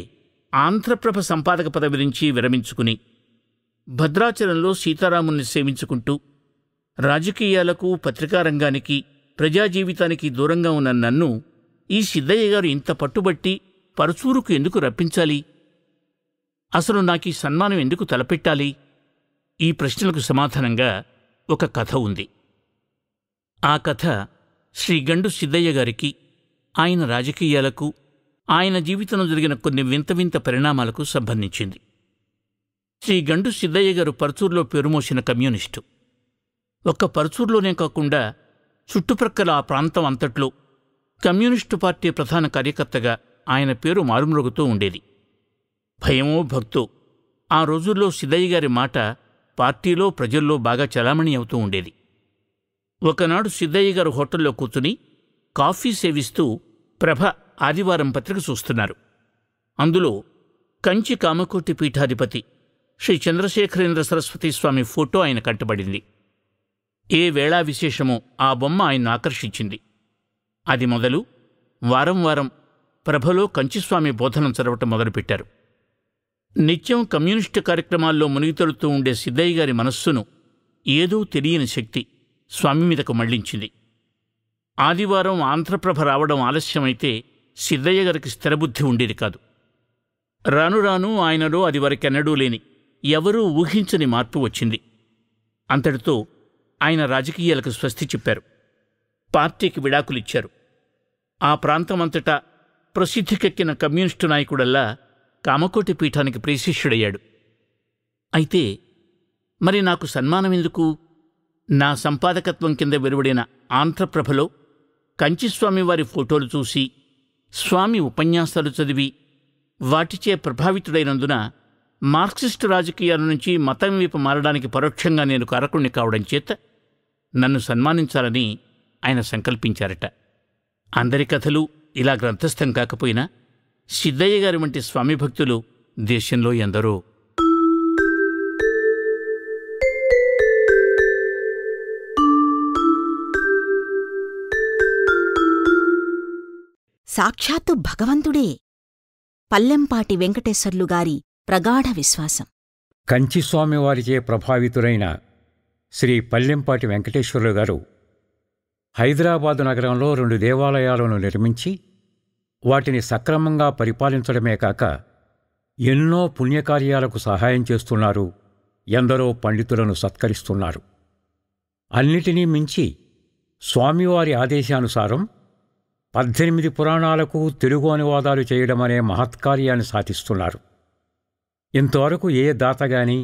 [SPEAKER 2] ఆంధ్రప్రభ సంపాదక పదవి నుంచి విరమించుకుని భద్రాచలంలో సీతారాముని సేవించుకుంటూ రాజకీయాలకు పత్రికారంగానికి ప్రజాజీవితానికి దూరంగా ఉన్న నన్ను ఈ సిద్ధయ్య గారు ఇంత పట్టుబట్టి పరుచూరుకు ఎందుకు రప్పించాలి అసలు నాకీ సన్మానం ఎందుకు తలపెట్టాలి ఈ ప్రశ్నలకు సమాధానంగా ఒక కథ ఉంది ఆ కథ శ్రీ గండు గారికి ఆయన రాజకీయాలకు ఆయన జీవితంలో జరిగిన కొన్ని వింత వింత పరిణామాలకు సంబంధించింది శ్రీ గండు సిద్ధయ్య గారు పరచూరులో పేరుమోసిన కమ్యూనిస్టు ఒక్క పరచూరులోనే కాకుండా చుట్టుప్రక్కల ఆ ప్రాంతం అంతట్లో కమ్యూనిస్టు పార్టీ ప్రధాన కార్యకర్తగా ఆయన పేరు మారుమ్రొగుతూ ఉండేది భయమో భక్తో ఆ రోజుల్లో సిద్దయ్య గారి మాట పార్టీలో ప్రజల్లో బాగా చలామణి అవుతూ ఉండేది ఒకనాడు సిద్దయ్య గారు హోటల్లో కూర్చుని కాఫీ సేవిస్తూ ప్రభ ఆదివారం పత్రిక చూస్తున్నారు అందులో కంచి కామకోటి పీఠాధిపతి శ్రీ చంద్రశేఖరేంద్ర సరస్వతి స్వామి ఫోటో ఆయన కట్టబడింది ఏ వేళా విశేషమో ఆ బొమ్మ ఆయన్ను ఆకర్షించింది అది మొదలు వారం వారం ప్రభలో కంచిస్వామి బోధనం చదవటం మొదలుపెట్టారు నిత్యం కమ్యూనిస్టు కార్యక్రమాల్లో మునిగితడుతూ ఉండే సిద్దయ్య గారి మనస్సును ఏదో తెలియని శక్తి స్వామి మీదకు మళ్లించింది ఆదివారం ఆంధ్రప్రభ రావడం ఆలస్యమైతే సిద్దయ్య గారికి స్థిరబుద్ధి ఉండేది కాదు రాను రాను ఆయనలో అది వరకెన్నడూ లేని ఎవరూ ఊహించని మార్పు వచ్చింది అంతటితో ఆయన రాజకీయాలకు స్వస్తి చెప్పారు పార్టీకి విడాకులిచ్చారు ఆ ప్రాంతమంతటా ప్రసిద్ధికెక్కిన కమ్యూనిస్టు నాయకుడల్లా కామకోటి పీఠానికి ప్రియశిష్యుడయ్యాడు అయితే మరి నాకు సన్మానం ఎందుకు నా సంపాదకత్వం కింద వెలువడిన ఆంధ్రప్రభలో కంచిస్వామి వారి ఫోటోలు చూసి స్వామి ఉపన్యాసాలు చదివి వాటిచే ప్రభావితుడైనందున మార్క్సిస్టు రాజకీయాల నుంచి మతం వైపు మారడానికి పరోక్షంగా నేను కారకుణ్ణి కావడం చేత నన్ను సన్మానించాలని ఆయన సంకల్పించారట అందరి కథలు ఇలా గ్రంథస్థం కాకపోయినా సిద్ధయ్య గారి వంటి స్వామి భక్తులు దేశంలో ఎందరో
[SPEAKER 1] సాక్షాత్తు భగవంతుడే పల్లెంపాటి వెంకటేశ్వర్లు గారి ప్రగాఢ విశ్వాసం
[SPEAKER 3] కంచిస్వామివారిచే ప్రభావితురైన శ్రీ పల్లెంపాటి వెంకటేశ్వరులు గారు హైదరాబాదు నగరంలో రెండు దేవాలయాలను నిర్మించి వాటిని సక్రమంగా పరిపాలించడమే కాక ఎన్నో పుణ్యకార్యాలకు సహాయం చేస్తున్నారు ఎందరో పండితులను సత్కరిస్తున్నారు అన్నిటినీ మించి స్వామివారి ఆదేశానుసారం పద్దెనిమిది పురాణాలకు తెలుగు అనువాదాలు చేయడం అనే మహత్కార్యాన్ని సాధిస్తున్నారు ఇంతవరకు ఏ దాతగాని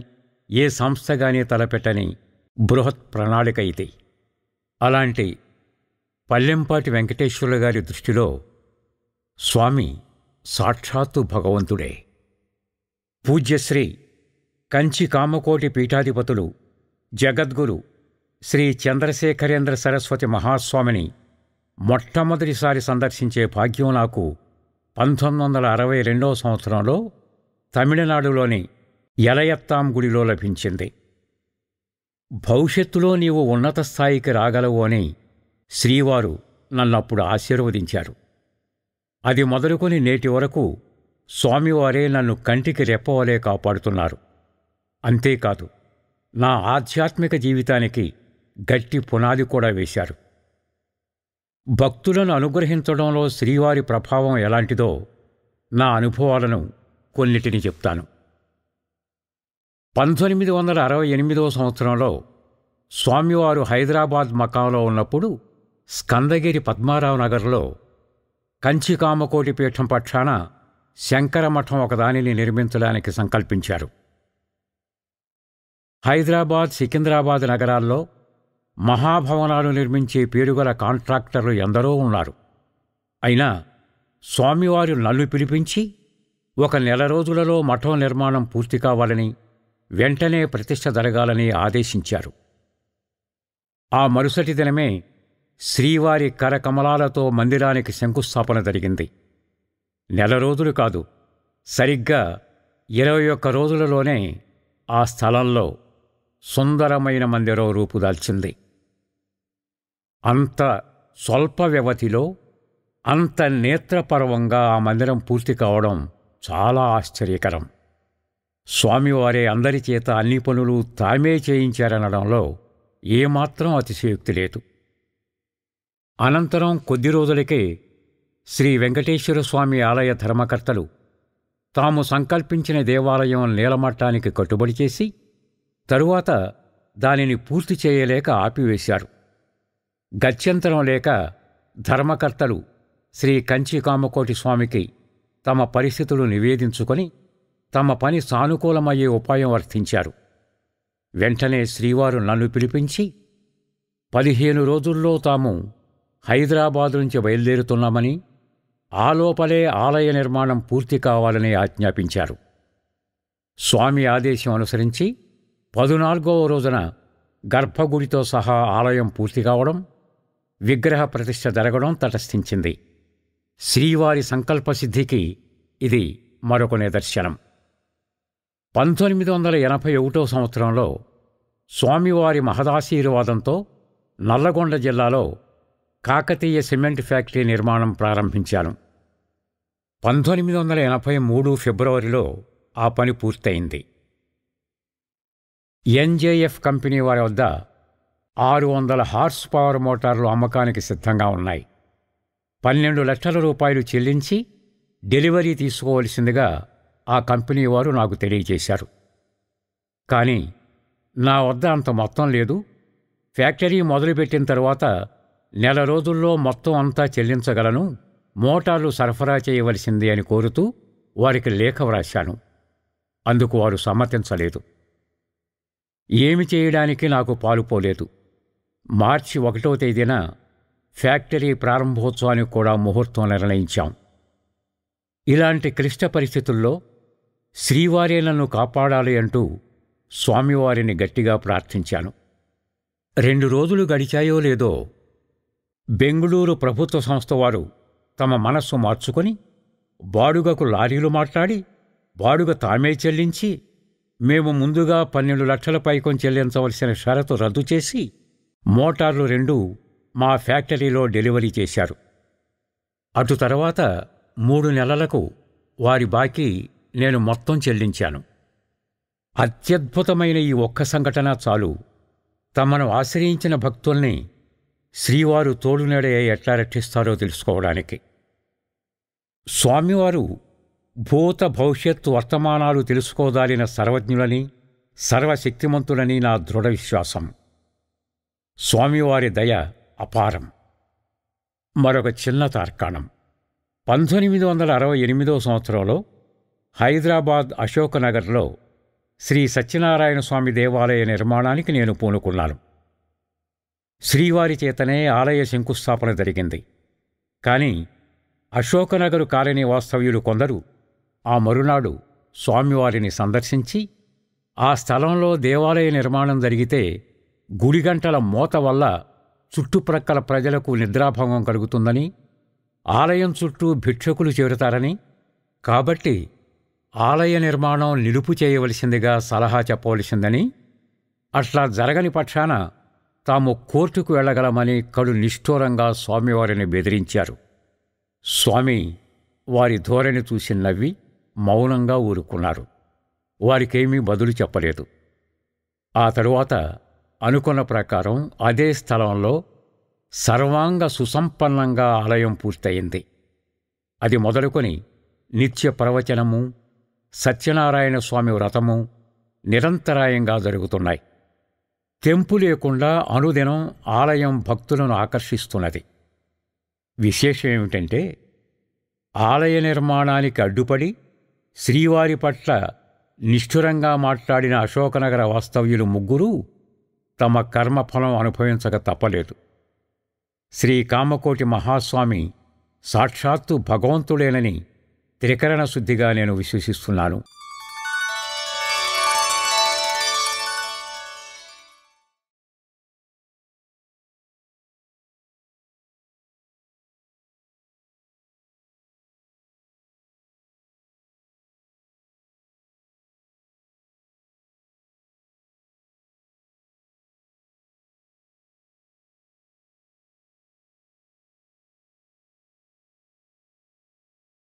[SPEAKER 3] ఏ సంస్థగాని తలపెట్టని బృహత్ ప్రణాళిక ఇది అలాంటి పల్లెంపాటి వెంకటేశ్వరుల గారి దృష్టిలో స్వామి సాక్షాత్తు భగవంతుడే పూజ్యశ్రీ కంచి కామకోటి పీఠాధిపతులు జగద్గురు శ్రీ చంద్రశేఖరేంద్ర సరస్వతి మహాస్వామిని మొట్టమొదటిసారి సందర్శించే భాగ్యం నాకు పంతొమ్మిది వందల అరవై రెండవ సంవత్సరంలో తమిళనాడులోని ఎలయత్తాం గుడిలో లభించింది భవిష్యత్తులో నీవు ఉన్నత స్థాయికి రాగలవు అని శ్రీవారు నన్నప్పుడు ఆశీర్వదించారు అది మొదలుకొని నేటి వరకు స్వామివారే నన్ను కంటికి రెప్పవలే కాపాడుతున్నారు అంతేకాదు నా ఆధ్యాత్మిక జీవితానికి గట్టి పునాది కూడా వేశారు భక్తులను అనుగ్రహించడంలో శ్రీవారి ప్రభావం ఎలాంటిదో నా అనుభవాలను కొన్నిటిని చెప్తాను పంతొమ్మిది వందల అరవై ఎనిమిదవ సంవత్సరంలో స్వామివారు హైదరాబాద్ మకాంలో ఉన్నప్పుడు స్కందగిరి పద్మారావు నగర్లో కంచికామకోటి పీఠం పక్షాన శంకరమఠం ఒకదానిని నిర్మించడానికి సంకల్పించారు హైదరాబాద్ సికింద్రాబాద్ నగరాల్లో మహాభవనాలు నిర్మించే పేరుగల కాంట్రాక్టర్లు ఎందరో ఉన్నారు అయినా స్వామివారు నన్ను పిలిపించి ఒక నెల రోజులలో మఠం నిర్మాణం పూర్తి కావాలని వెంటనే ప్రతిష్ట జరగాలని ఆదేశించారు ఆ మరుసటి దినమే శ్రీవారి కరకమలాలతో మందిరానికి శంకుస్థాపన జరిగింది నెల రోజులు కాదు సరిగ్గా ఇరవై ఒక్క రోజులలోనే ఆ స్థలంలో సుందరమైన మందిరం రూపుదాల్చింది అంత స్వల్ప వ్యవధిలో అంత నేత్రపర్వంగా ఆ మందిరం పూర్తి కావడం చాలా ఆశ్చర్యకరం స్వామివారే అందరి చేత అన్ని పనులు తామే చేయించారనడంలో ఏమాత్రం అతిశయోక్తి లేదు అనంతరం కొద్ది రోజులకే శ్రీ వెంకటేశ్వర స్వామి ఆలయ ధర్మకర్తలు తాము సంకల్పించిన దేవాలయం నీలమట్టానికి కట్టుబడి చేసి తరువాత దానిని పూర్తి చేయలేక ఆపివేశారు గత్యంతరం లేక ధర్మకర్తలు శ్రీ కంచి కామకోటి స్వామికి తమ పరిస్థితులు నివేదించుకొని తమ పని సానుకూలమయ్యే ఉపాయం వర్తించారు వెంటనే శ్రీవారు నన్ను పిలిపించి పదిహేను రోజుల్లో తాము హైదరాబాదు నుంచి బయలుదేరుతున్నామని ఆలోపలే ఆలయ నిర్మాణం పూర్తి కావాలని ఆజ్ఞాపించారు స్వామి ఆదేశం అనుసరించి పదునాలుగవ రోజున గర్భగుడితో సహా ఆలయం పూర్తి కావడం విగ్రహ ప్రతిష్ట జరగడం తటస్థించింది శ్రీవారి సంకల్పసిద్ధికి ఇది మరొక నిదర్శనం పంతొమ్మిది వందల ఎనభై ఒకటో సంవత్సరంలో స్వామివారి మహదాశీర్వాదంతో నల్లగొండ జిల్లాలో కాకతీయ సిమెంట్ ఫ్యాక్టరీ నిర్మాణం ప్రారంభించాను పంతొమ్మిది వందల ఎనభై మూడు ఫిబ్రవరిలో ఆ పని పూర్తయింది ఎన్జేఎఫ్ కంపెనీ వారి వద్ద ఆరు వందల హార్స్ పవర్ మోటార్లు అమ్మకానికి సిద్ధంగా ఉన్నాయి పన్నెండు లక్షల రూపాయలు చెల్లించి డెలివరీ తీసుకోవలసిందిగా ఆ కంపెనీ వారు నాకు తెలియజేశారు కానీ నా వద్ద అంత మొత్తం లేదు ఫ్యాక్టరీ మొదలుపెట్టిన తర్వాత నెల రోజుల్లో మొత్తం అంతా చెల్లించగలను మోటార్లు సరఫరా చేయవలసింది అని కోరుతూ వారికి లేఖ వ్రాశాను అందుకు వారు సమ్మతించలేదు ఏమి చేయడానికి నాకు పాలుపోలేదు మార్చి ఒకటో తేదీన ఫ్యాక్టరీ ప్రారంభోత్సవానికి కూడా ముహూర్తం నిర్ణయించాం ఇలాంటి క్లిష్ట పరిస్థితుల్లో శ్రీవారే నన్ను కాపాడాలి అంటూ స్వామివారిని గట్టిగా ప్రార్థించాను రెండు రోజులు గడిచాయో లేదో బెంగుళూరు ప్రభుత్వ సంస్థ వారు తమ మనస్సు మార్చుకొని బాడుగకు లారీలు మాట్లాడి బాడుగ తామే చెల్లించి మేము ముందుగా పన్నెండు లక్షల పైకం చెల్లించవలసిన షరతు రద్దు చేసి మోటార్లు రెండు మా ఫ్యాక్టరీలో డెలివరీ చేశారు అటు తర్వాత మూడు నెలలకు వారి బాకీ నేను మొత్తం చెల్లించాను అత్యద్భుతమైన ఈ ఒక్క సంఘటన చాలు తమను ఆశ్రయించిన భక్తుల్ని శ్రీవారు తోడునడే ఎట్లా రక్షిస్తారో తెలుసుకోవడానికి స్వామివారు భూత భవిష్యత్ వర్తమానాలు తెలుసుకోదాలిన సర్వజ్ఞులని సర్వశక్తిమంతులని నా దృఢ విశ్వాసం స్వామివారి దయ అపారం మరొక చిన్న తార్కాణం పంతొమ్మిది వందల అరవై ఎనిమిదో సంవత్సరంలో హైదరాబాద్ అశోక్నగర్లో శ్రీ సత్యనారాయణ స్వామి దేవాలయ నిర్మాణానికి నేను పూనుకున్నాను శ్రీవారి చేతనే ఆలయ శంకుస్థాపన జరిగింది కాని అశోకనగరు కాలనీ వాస్తవ్యులు కొందరు ఆ మరునాడు స్వామివారిని సందర్శించి ఆ స్థలంలో దేవాలయ నిర్మాణం జరిగితే గుడిగంటల మోత వల్ల చుట్టుప్రక్కల ప్రజలకు నిద్రాభంగం కలుగుతుందని ఆలయం చుట్టూ భిక్షకులు చేరుతారని కాబట్టి ఆలయ నిర్మాణం నిలుపు చేయవలసిందిగా సలహా చెప్పవలసిందని అట్లా జరగని పక్షాన తాము కోర్టుకు వెళ్ళగలమని కడు నిష్ఠూరంగా స్వామివారిని బెదిరించారు స్వామి వారి ధోరణి చూసి నవ్వి మౌనంగా ఊరుకున్నారు వారికేమీ బదులు చెప్పలేదు ఆ తరువాత అనుకున్న ప్రకారం అదే స్థలంలో సర్వాంగ సుసంపన్నంగా ఆలయం పూర్తయింది అది మొదలుకొని నిత్య ప్రవచనము సత్యనారాయణ స్వామి వ్రతము నిరంతరాయంగా జరుగుతున్నాయి తెంపు లేకుండా అనుదినం ఆలయం భక్తులను ఆకర్షిస్తున్నది విశేషం ఏమిటంటే ఆలయ నిర్మాణానికి అడ్డుపడి శ్రీవారి పట్ల నిష్ఠురంగా మాట్లాడిన అశోకనగర వాస్తవ్యులు ముగ్గురు తమ కర్మఫలం అనుభవించక తప్పలేదు శ్రీ కామకోటి మహాస్వామి సాక్షాత్తు భగవంతుడేనని త్రికరణ శుద్ధిగా నేను విశ్వసిస్తున్నాను